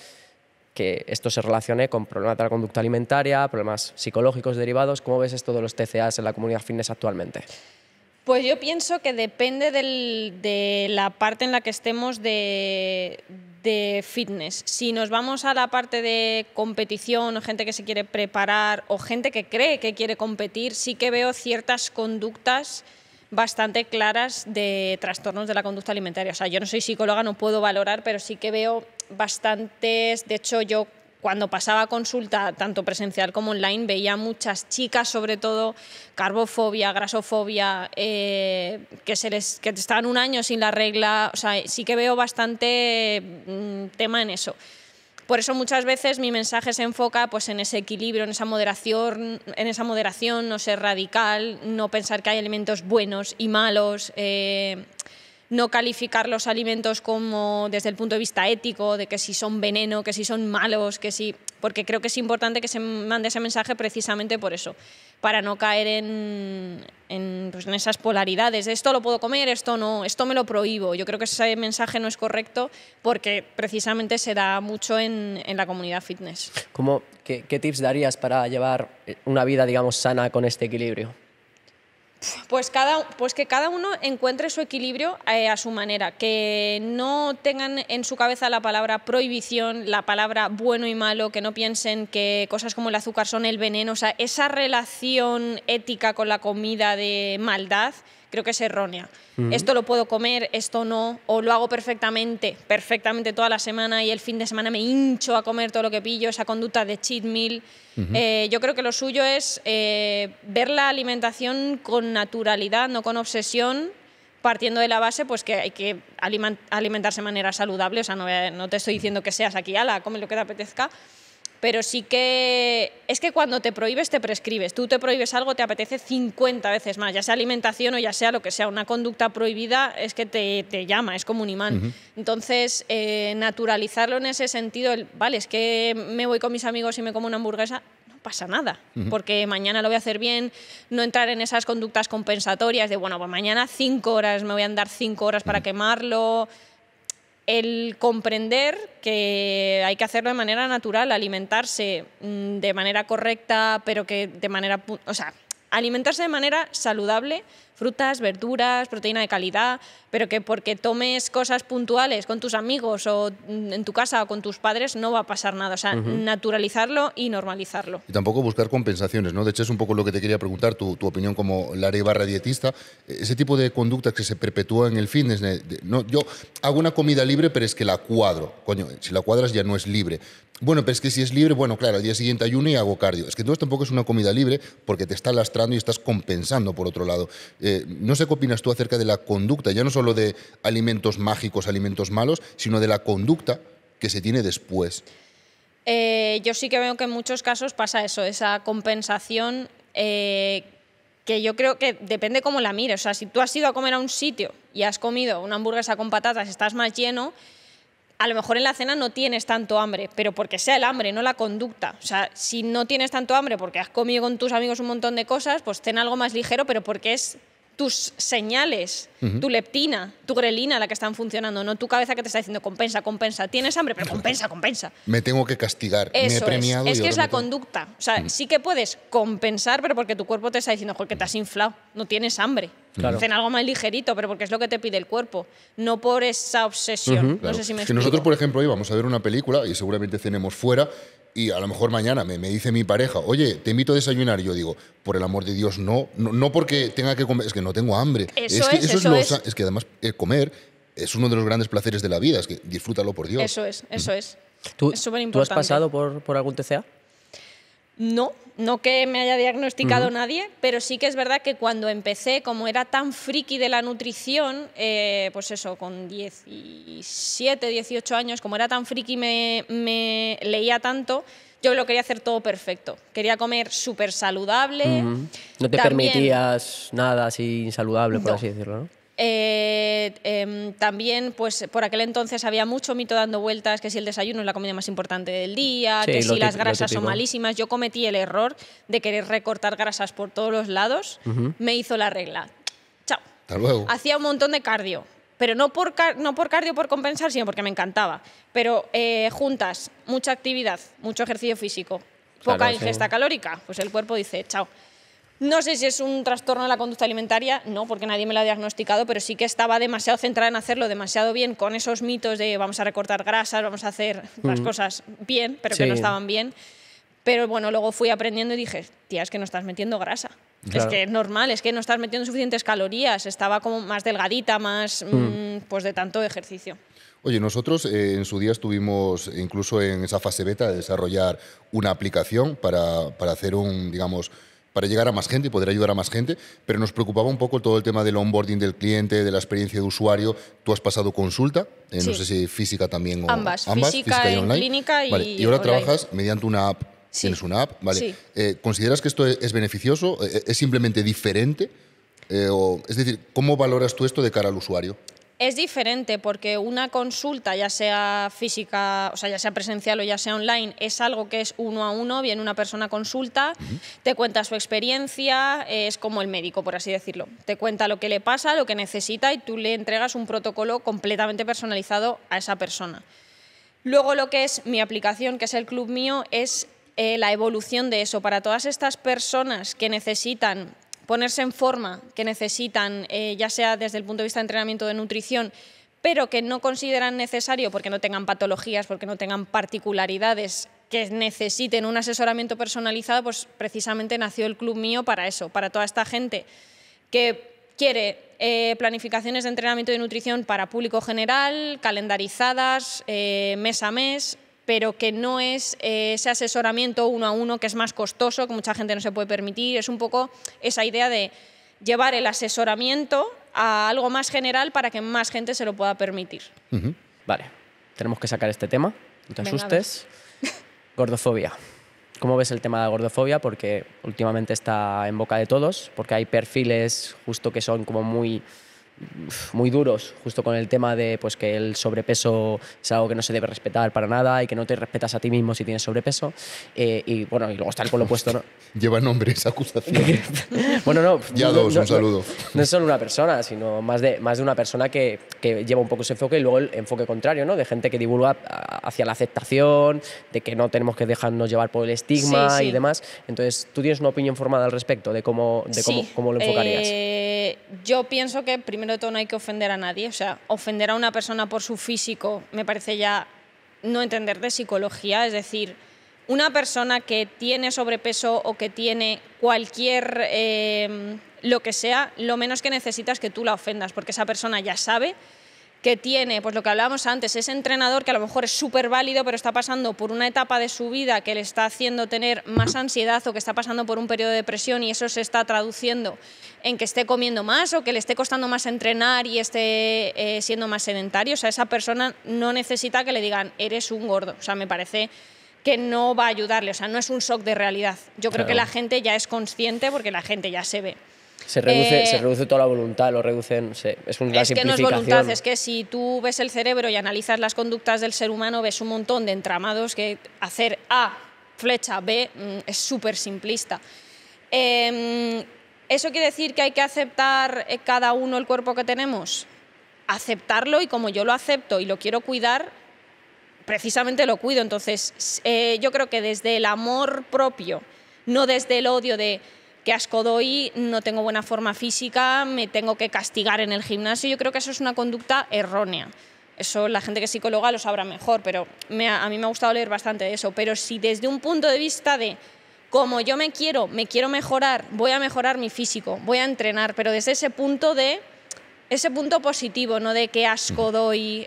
que esto se relacione con problemas de la conducta alimentaria, problemas psicológicos derivados. ¿Cómo ves esto de los TCAs en la comunidad fitness actualmente? Pues yo pienso que depende de la parte en la que estemos de, de fitness. Si nos vamos a la parte de competición o gente que se quiere preparar o gente que cree que quiere competir, sí que veo ciertas conductas bastante claras de trastornos de la conducta alimentaria. O sea, yo no soy psicóloga, no puedo valorar, pero sí que veo bastantes, de hecho yo cuando pasaba consulta, tanto presencial como online, veía muchas chicas, sobre todo carbofobia, grasofobia, eh, que, se que están un año sin la regla. O sea, sí que veo bastante mm, tema en eso. Por eso muchas veces mi mensaje se enfoca pues, en ese equilibrio, en esa moderación, en esa moderación, no ser radical, no pensar que hay elementos buenos y malos. Eh, no calificar los alimentos como desde el punto de vista ético, de que si son veneno, que si son malos, que si... Porque creo que es importante que se mande ese mensaje precisamente por eso, para no caer en, pues, esas polaridades esto lo puedo comer, esto no, esto me lo prohíbo. Yo creo que ese mensaje no es correcto porque precisamente se da mucho en, la comunidad fitness. qué, ¿Qué tips darías para llevar una vida, digamos, sana con este equilibrio? Pues, cada, pues que cada uno encuentre su equilibrio eh, a su manera, que no tengan en su cabeza la palabra prohibición, la palabra bueno y malo, que no piensen que cosas como el azúcar son el veneno, o sea, esa relación ética con la comida de maldad creo que es errónea. Esto lo puedo comer, esto no, o lo hago perfectamente, perfectamente toda la semana y el fin de semana me hincho a comer todo lo que pillo, esa conducta de cheat meal. Eh, yo creo que lo suyo es eh, ver la alimentación con naturalidad, no con obsesión partiendo de la base pues que hay que alimentarse de manera saludable, o sea, no, no te estoy diciendo que seas aquí, ala, come lo que te apetezca, pero sí que es que cuando te prohíbes te prescribes. Tú te prohíbes algo, te apetece 50 veces más, ya sea alimentación o ya sea lo que sea. Una conducta prohibida es que te, te llama, es como un imán. Entonces, eh, naturalizarlo en ese sentido, el, vale, es que me voy con mis amigos y me como una hamburguesa, no pasa nada, porque mañana lo voy a hacer bien, no entrar en esas conductas compensatorias de, bueno, pues mañana cinco horas, me voy a andar cinco horas para quemarlo el comprender que hay que hacerlo de manera natural, alimentarse mm, de manera correcta, pero que de manera... O sea, alimentarse de manera saludable, frutas, verduras, proteína de calidad, pero que porque tomes cosas puntuales con tus amigos o mm, en tu casa o con tus padres no va a pasar nada. O sea, naturalizarlo y normalizarlo. Y tampoco buscar compensaciones, ¿no? De hecho, es un poco lo que te quería preguntar, tu, opinión como la barra dietista. Ese tipo de conducta que se perpetúa en el fitness, ¿no? Yo hago una comida libre, pero es que la cuadro. Coño, si la cuadras ya no es libre. Bueno, pero es que si es libre, bueno, claro, al día siguiente ayuno y hago cardio. Es que entonces tampoco es una comida libre porque te está lastrando y estás compensando por otro lado. Eh, no sé qué opinas tú acerca de la conducta, ya no solo de alimentos mágicos, alimentos malos, sino de la conducta que se tiene después. Eh, yo sí que veo que en muchos casos pasa eso, esa compensación eh, que yo creo que depende cómo la mires. O sea, si tú has ido a comer a un sitio y has comido una hamburguesa con patatas, estás más lleno a lo mejor en la cena no tienes tanto hambre, pero porque sea el hambre, no la conducta. O sea, si no tienes tanto hambre porque has comido con tus amigos un montón de cosas, pues ten algo más ligero, pero porque es tus señales, tu leptina, tu grelina la que están funcionando, no tu cabeza que te está diciendo compensa, compensa, tienes hambre, pero compensa, compensa. Me tengo que castigar, me he premiado. Es, que es la conducta. O sea, mm. sí que puedes compensar, pero porque tu cuerpo te está diciendo, joder, que te has inflado, no tienes hambre. Lo Hacen algo más ligerito, pero porque es lo que te pide el cuerpo, no por esa obsesión. no sé si me nosotros, por ejemplo, íbamos a ver una película y seguramente cenemos fuera y a lo mejor mañana me, dice mi pareja, oye, te invito a desayunar. Y Yo digo, por el amor de Dios, no, no, porque tenga que comer, es que no tengo hambre. Eso es, que, es. que además eh, comer es uno de los grandes placeres de la vida, es que disfrútalo por Dios. Eso es, eso mm. es. ¿Tú, es ¿tú has pasado por, por algún TCA? No, no que me haya diagnosticado nadie, pero sí que es verdad que cuando empecé, como era tan friki de la nutrición, eh, pues eso, con 17, 18 años, como era tan friki me, me leía tanto, yo lo quería hacer todo perfecto. Quería comer súper saludable. No te permitías nada así insaludable, por así decirlo, ¿no? Eh, em, también, pues por aquel entonces había mucho mito dando vueltas, que si el desayuno es la comida más importante del día, que si las grasas son malísimas. Yo cometí el error de querer recortar grasas por todos los lados. Me hizo la regla. Chao. Hacía un montón de cardio. Pero no por, no por cardio por compensar, sino porque me encantaba. Pero eh, juntas, mucha actividad, mucho ejercicio físico, poca ingesta calórica, pues el cuerpo dice, chao. No sé si es un trastorno de la conducta alimentaria, no, porque nadie me lo ha diagnosticado, pero sí que estaba demasiado centrada en hacerlo demasiado bien con esos mitos de vamos a recortar grasas, vamos a hacer las mm. cosas bien, pero que no estaban bien. Pero bueno, luego fui aprendiendo y dije, tía, es que no estás metiendo grasa. Es que es normal, es que no estás metiendo suficientes calorías. Estaba como más delgadita, más mm. Mm, pues de tanto ejercicio. Oye, nosotros eh, en su día estuvimos incluso en esa fase beta de desarrollar una aplicación para, para hacer un, digamos, para llegar a más gente y poder ayudar a más gente, pero nos preocupaba un poco todo el tema del onboarding del cliente, de la experiencia de usuario. Tú has pasado consulta, eh, no sé si física también o ambas, física, y online. clínica y, y ahora trabajas mediante una app. Sí. Tienes una app, vale. Eh, ¿Consideras que esto es beneficioso? Eh, ¿Es simplemente diferente? o, es decir, ¿cómo valoras tú esto de cara al usuario? Es diferente porque una consulta, ya sea física, o sea, ya sea presencial o ya sea online, es algo que es uno a uno, viene una persona consulta, te cuenta su experiencia, es como el médico, por así decirlo. Te cuenta lo que le pasa, lo que necesita y tú le entregas un protocolo completamente personalizado a esa persona. Luego lo que es mi aplicación, que es el Club Mío, es eh, la evolución de eso. Para todas estas personas que necesitan ponerse en forma que necesitan, eh, ya sea desde el punto de vista de entrenamiento de nutrición, pero que no consideran necesario porque no tengan patologías, porque no tengan particularidades que necesiten un asesoramiento personalizado, pues precisamente nació el club mío para eso, para toda esta gente que quiere eh, planificaciones de entrenamiento de nutrición para público general, calendarizadas, eh, mes a mes, pero que no es eh, ese asesoramiento uno a uno que es más costoso, que mucha gente no se puede permitir. Es un poco esa idea de llevar el asesoramiento a algo más general para que más gente se lo pueda permitir. Vale, tenemos que sacar este tema, no te asustes. [LAUGHS] Gordofobia. ¿Cómo ves el tema de la gordofobia? Porque últimamente está en boca de todos, porque hay perfiles justo que son como muy muy duros, justo con el tema de pues, que el sobrepeso es algo que no se debe respetar para nada y que no te respetas a ti mismo si tienes sobrepeso. Eh, y bueno, y luego está el lo opuesto, ¿no? [LAUGHS] Lleva nombre esa acusación. [LAUGHS] bueno, no. Ya dos, un saludo. No, es solo una persona, sino más de, más de una persona que, que, lleva un poco ese enfoque y luego el enfoque contrario, ¿no? De gente que divulga ah, hacia la aceptación, de que no tenemos que dejarnos llevar por el estigma y demás. Entonces, ¿tú tienes una opinión formada al respecto de cómo, cómo, lo enfocarías? Eh, yo pienso que primero no hay que ofender a nadie, o sea, ofender a una persona por su físico me parece ya no entender de psicología, es decir, una persona que tiene sobrepeso o que tiene cualquier eh, lo que sea, lo menos que necesitas es que tú la ofendas, porque esa persona ya sabe que tiene, pues lo que hablábamos antes, ese entrenador que a lo mejor es súper válido, pero está pasando por una etapa de su vida que le está haciendo tener más ansiedad o que está pasando por un periodo de depresión y eso se está traduciendo en que esté comiendo más o que le esté costando más entrenar y esté eh, siendo más sedentario. O sea, esa persona no necesita que le digan, eres un gordo. O sea, me parece que no va a ayudarle, o sea, no es un shock de realidad. Yo creo que la gente ya es consciente porque la gente ya se ve. Se reduce, se eh, reduce toda la voluntad, lo reducen. es una es que no es voluntad, es que si tú ves el cerebro y analizas las conductas del ser humano, ves un montón de entramados que hacer A, flecha B, mm, es súper simplista. Em, ¿Eso quiere decir que hay que aceptar eh, cada uno el cuerpo que tenemos? Aceptarlo y como yo lo acepto y lo quiero cuidar, precisamente lo cuido. Entonces, eh, yo creo que desde el amor propio, no desde el odio de qué asco doy, no tengo buena forma física, me tengo que castigar en el gimnasio. Yo creo que eso es una conducta errónea. Eso la gente que es psicóloga lo sabrá mejor, pero a mí me ha gustado leer bastante de eso. Pero si desde un punto de vista de como yo me quiero, me quiero mejorar, voy a mejorar mi físico, voy a entrenar, pero desde ese punto de ese punto positivo, ¿no? De qué asco mm. doy,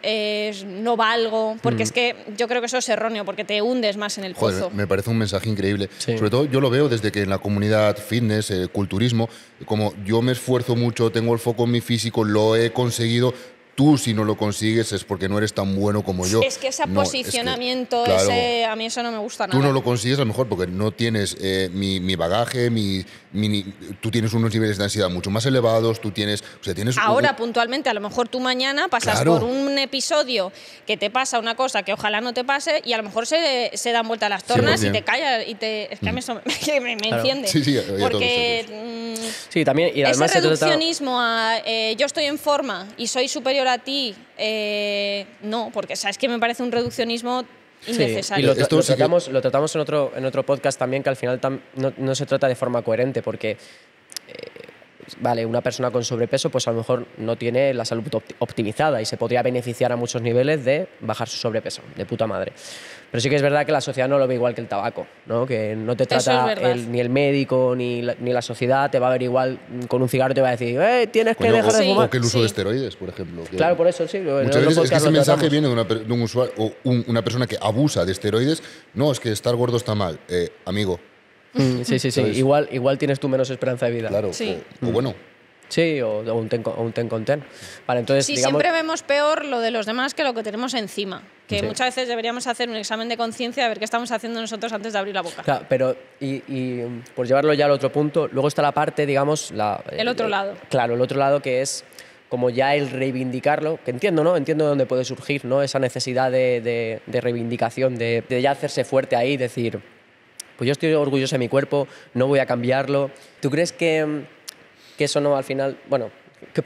no valgo, porque mm. es que yo creo que eso es erróneo, porque te hundes más en el pozo. Me parece un mensaje increíble. Sobre todo yo lo veo desde que en la comunidad fitness, eh, culturismo, como yo me esfuerzo mucho, tengo el foco en mi físico, lo he conseguido, tú si no lo consigues es porque no eres tan bueno como yo. Es que ese posicionamiento, a mí eso no me gusta nada. Tú no lo consigues a lo mejor porque no tienes eh, mi, mi, bagaje, mi, tú tienes unos niveles de ansiedad mucho más elevados, tú tienes... tienes Ahora, puntualmente, a lo mejor tú mañana pasas por un episodio que te pasa una cosa que ojalá no te pase y a lo mejor se, se dan vuelta las tornas y te callas y te... Es que a mí mm. [LAUGHS] me, me, enciende. Sí, sí, porque... Mm, también... Y ese reduccionismo a eh, yo estoy en forma y soy superior a ti, eh, no, porque sabes que me parece un reduccionismo innecesario. y lo, tratamos, lo tratamos en, otro, en otro podcast también, que al final no, se trata de forma coherente, porque... Eh, vale, una persona con sobrepeso pues a lo mejor no tiene la salud optimizada y se podría beneficiar a muchos niveles de bajar su sobrepeso, de puta madre. Pero sí que es verdad que la sociedad no lo ve igual que el tabaco, ¿no? que no te trata ni el médico ni la, sociedad, te va a ver igual mm, con un cigarro, te va a decir, eh, tienes que dejar de fumar. O que el uso de esteroides, por ejemplo. claro, por eso sí. Muchas veces es que ese mensaje viene de, una, o una persona que abusa de esteroides. No, es que estar gordo está mal. Eh, amigo, Mm, sí, sí, sí. Igual, igual tienes tú menos esperanza de vida. Claro, sí. o, bueno. Sí, o, un ten, con ten. Vale, entonces, sí, siempre vemos peor lo de los demás que lo que tenemos encima. Que muchas veces deberíamos hacer un examen de conciencia de ver qué estamos haciendo nosotros antes de abrir la boca. Claro, pero y, por llevarlo ya al otro punto, luego está la parte, digamos... La, el otro eh, lado. Claro, el otro lado que es como ya el reivindicarlo, que entiendo, ¿no? Entiendo dónde puede surgir, ¿no? Esa necesidad de, reivindicación, de, de, ya hacerse fuerte ahí, decir pues yo estoy orgulloso de mi cuerpo, no voy a cambiarlo. ¿Tú crees que, eso no al final, bueno,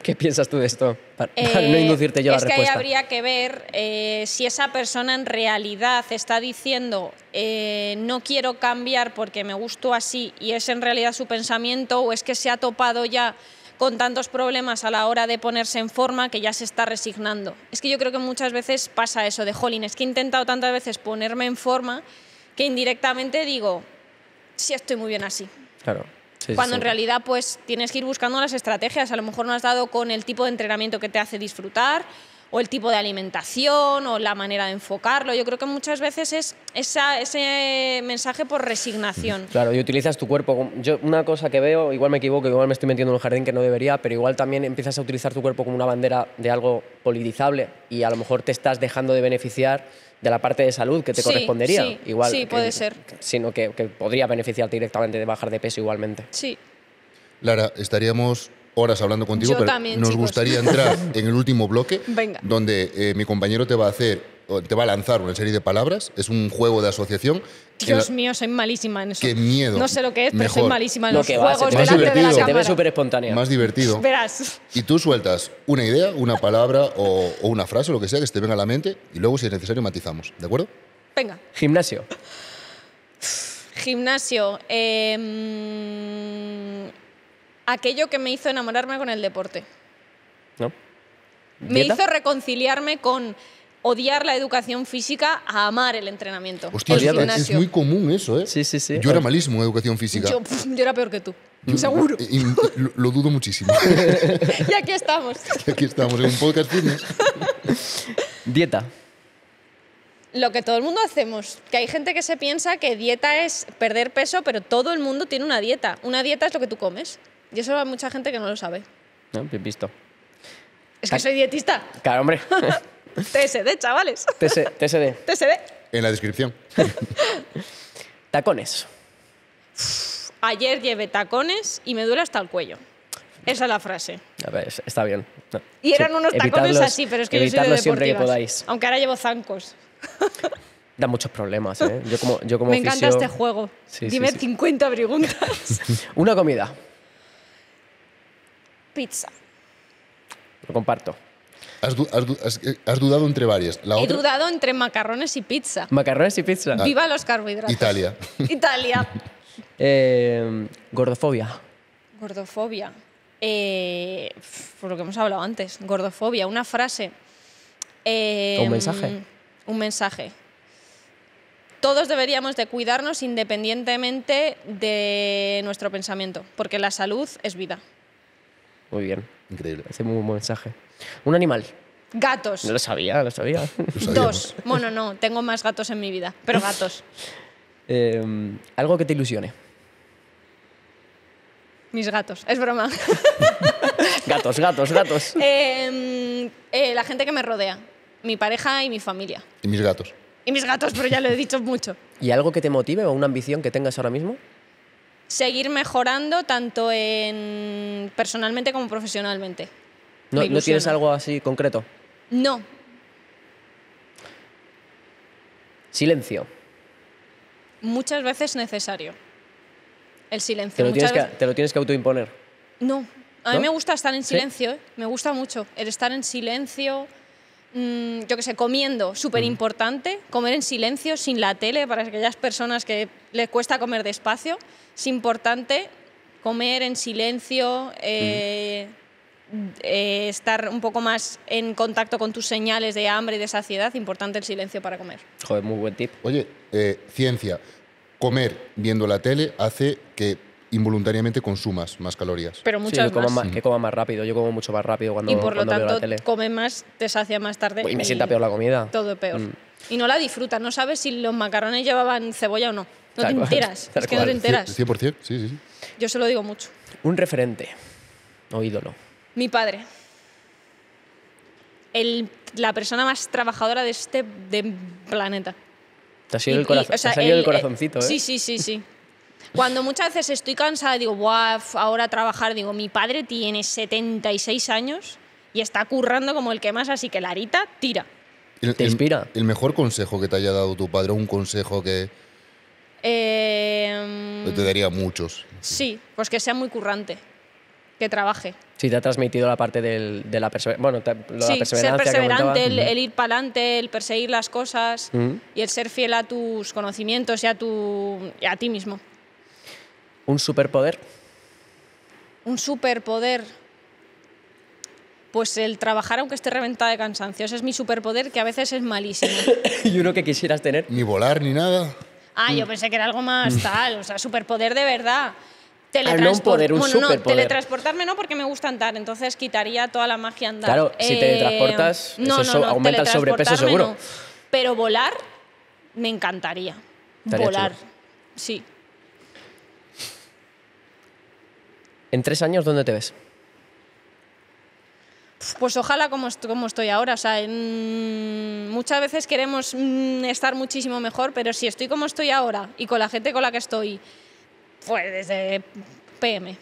¿Qué, piensas tú de esto? Para, eh, no inducirte yo a la Es que ahí habría que ver eh, si esa persona en realidad está diciendo eh, no quiero cambiar porque me gusto así y es en realidad su pensamiento o es que se ha topado ya con tantos problemas a la hora de ponerse en forma que ya se está resignando. Es que yo creo que muchas veces pasa eso de, jolín, es que he intentado tantas veces ponerme en forma que indirectamente digo, sí estoy muy bien así. Claro. Cuando en realidad pues tienes que ir buscando las estrategias, a lo mejor no has dado con el tipo de entrenamiento que te hace disfrutar, o el tipo de alimentación o la manera de enfocarlo. Yo creo que muchas veces es ese mensaje por resignación. Claro, y utilizas tu cuerpo. Yo una cosa que veo, igual me equivoco, igual me estoy metiendo en un jardín que no debería, pero igual también empiezas a utilizar tu cuerpo como una bandera de algo politizable y a lo mejor te estás dejando de beneficiar de la parte de salud que te correspondería. Sí, igual sí, puede ser. Sino que, que podría beneficiarte directamente de bajar de peso igualmente. Sí. Lara, estaríamos horas hablando contigo, pero nos gustaría entrar [LAUGHS] en el último bloque, donde eh, mi compañero te va a hacer te va a lanzar una serie de palabras, es un juego de asociación. Dios mío, soy malísima en eso. Qué miedo. No sé lo que es, pero soy malísima en los juegos Más divertido. De te ve súper Más divertido. Verás. Y tú sueltas una idea, una palabra o, una frase, lo que sea que se te venga a la mente, y luego, si es necesario, matizamos. ¿De acuerdo? Venga. Gimnasio. Gimnasio. Eh, aquello que me hizo enamorarme con el deporte. ¿No? Me hizo reconciliarme con odiar la educación física a amar el entrenamiento. Hostia, es muy común eso, ¿eh? Sí, sí, sí. Yo era malísimo en educación física. Yo, era peor que tú. Seguro. lo, dudo muchísimo. [LAUGHS] y aquí estamos. [LAUGHS] Y aquí estamos, en un podcast [LAUGHS] Dieta. Lo que todo el mundo hacemos, que hay gente que se piensa que dieta es perder peso, pero todo el mundo tiene una dieta. Una dieta es lo que tú comes. Y eso hay mucha gente que no lo sabe. No, bien visto. Es que soy dietista. Claro, hombre. [LAUGHS] TSD, chavales. TSD. TSD. En la descripción. [LAUGHS] tacones. Ayer llevé tacones y me duele hasta el cuello. Esa es la frase. A ver, está bien. Y eran unos tacones así, pero es que yo soy de Aunque ahora llevo zancos. [LAUGHS] Da muchos problemas, ¿eh? Yo como, yo como Me encanta este juego. Dime 50 preguntas. Una comida pizza. Lo comparto. Has, eh, dudado entre varias. He dudado entre macarrones y pizza. Macarrones y pizza. Ah. Viva los carbohidratos. Italia. [LAUGHS] Italia. Em, gordofobia. Gordofobia. Eh, por lo que hemos hablado antes, gordofobia, una frase. Eh, un em, mensaje. Un mensaje. Todos deberíamos de cuidarnos independientemente de nuestro pensamiento, porque la salud es vida. Muy bien. Increíble. Ese un buen mensaje. Un animal. Gatos. No lo sabía, lo sabía. [LAUGHS] Dos. Bueno, no, tengo más gatos en mi vida, pero gatos. Em, algo que te ilusione. Mis gatos, es broma. [LAUGHS] gatos, gatos, gatos. Em, eh, la gente que me rodea, mi pareja y mi familia. Y mis gatos. Y mis gatos, pero ya lo he dicho mucho. ¿Y algo que te motive o una ambición que tengas ahora mismo? seguir mejorando tanto en personalmente como profesionalmente. ¿No, tienes algo así concreto? No. Silencio. Muchas veces necesario. El silencio. ¿Te lo, tienes, que, autoimponer? No. A mí me gusta estar en silencio, ¿eh? me gusta mucho el estar en silencio. Mm, yo que sé, comiendo, súper importante, comer en silencio, sin la tele, para aquellas personas que les cuesta comer despacio, es importante comer en silencio, eh, eh, estar un poco más en contacto con tus señales de hambre y de saciedad, importante el silencio para comer. Joder, muy buen tip. Oye, eh, ciencia, comer viendo la tele hace que involuntariamente consumas más calorías. Pero muchas más. Que coma más rápido, yo como mucho más rápido cuando Y por lo tanto, come más, te sacia más tarde. y me sienta peor la comida. Todo peor. Mm. Y no la disfrutas, no sabes si los macarrones llevaban cebolla o no. No te enteras, es que no te enteras. 100%, sí, sí, sí. Yo se lo digo mucho. Un referente o ídolo. Mi padre. El, la persona más trabajadora de este de planeta. Te ha salido el, corazoncito, ¿eh? Sí, sí, sí, sí. Cuando muchas veces estoy cansada, digo, wow ahora trabajar, digo, mi padre tiene 76 años y está currando como el que más, así que Larita, tira. ¿Te inspira? El, mejor consejo que te haya dado tu padre, un consejo que... Eh, te daría muchos. Sí, pues que sea muy currante, que trabaje. Sí, te ha transmitido la parte del, de la, perseverancia. bueno, sí, la perseverancia. Ser perseverante, el, ir para adelante, el perseguir las cosas y el ser fiel a tus conocimientos a, tu, y a ti mismo. ¿Un superpoder? Un superpoder. Pues el trabajar aunque esté reventada de cansancio. Ese es mi superpoder que a veces es malísimo. [LAUGHS] ¿Y uno que quisieras tener? Ni volar ni nada. Ah, yo mm. pensé que era algo más mm. tal, o sea, superpoder de verdad. Teletransport... Ah, no poder, un no, teletransportarme no porque me gusta andar, entonces quitaría toda la magia andar. Claro, si eh, teletransportas, eso aumenta el sobrepeso seguro. Pero volar me encantaría. volar, sí. ¿En tres años dónde te ves? Pues ojalá como, como estoy ahora. O sea, muchas veces queremos mm, estar muchísimo mejor, pero si estoy como estoy ahora y con la gente con la que estoy, pues desde PM.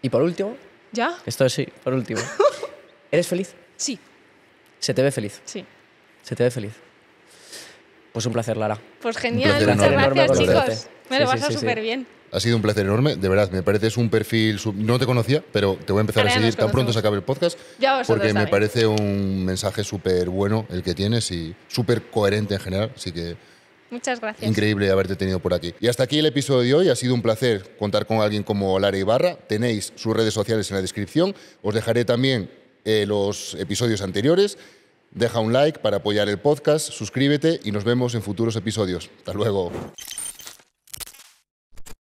Y por último. ¿Ya? Esto sí, por último. [LAUGHS] ¿Eres feliz? Sí. ¿Se te ve feliz? Sí. ¿Se te ve feliz? Pues un placer, Lara. Pues genial, muchas gracias, chicos. Me lo vas súper bien. Ha sido un placer enorme, de verdad, me parece es un perfil, no te conocía, pero te voy a empezar a seguir tan pronto se acabe el podcast, ya porque me ¿eh? parece un mensaje súper bueno el que tienes y súper coherente en general, así que... Muchas gracias. Increíble haberte tenido por aquí. Y hasta aquí el episodio de hoy. Ha sido un placer contar con alguien como Lara Ibarra. Tenéis sus redes sociales en la descripción. Os dejaré también eh, los episodios anteriores. Deja un like para apoyar el podcast, suscríbete y nos vemos en futuros episodios. Hasta luego.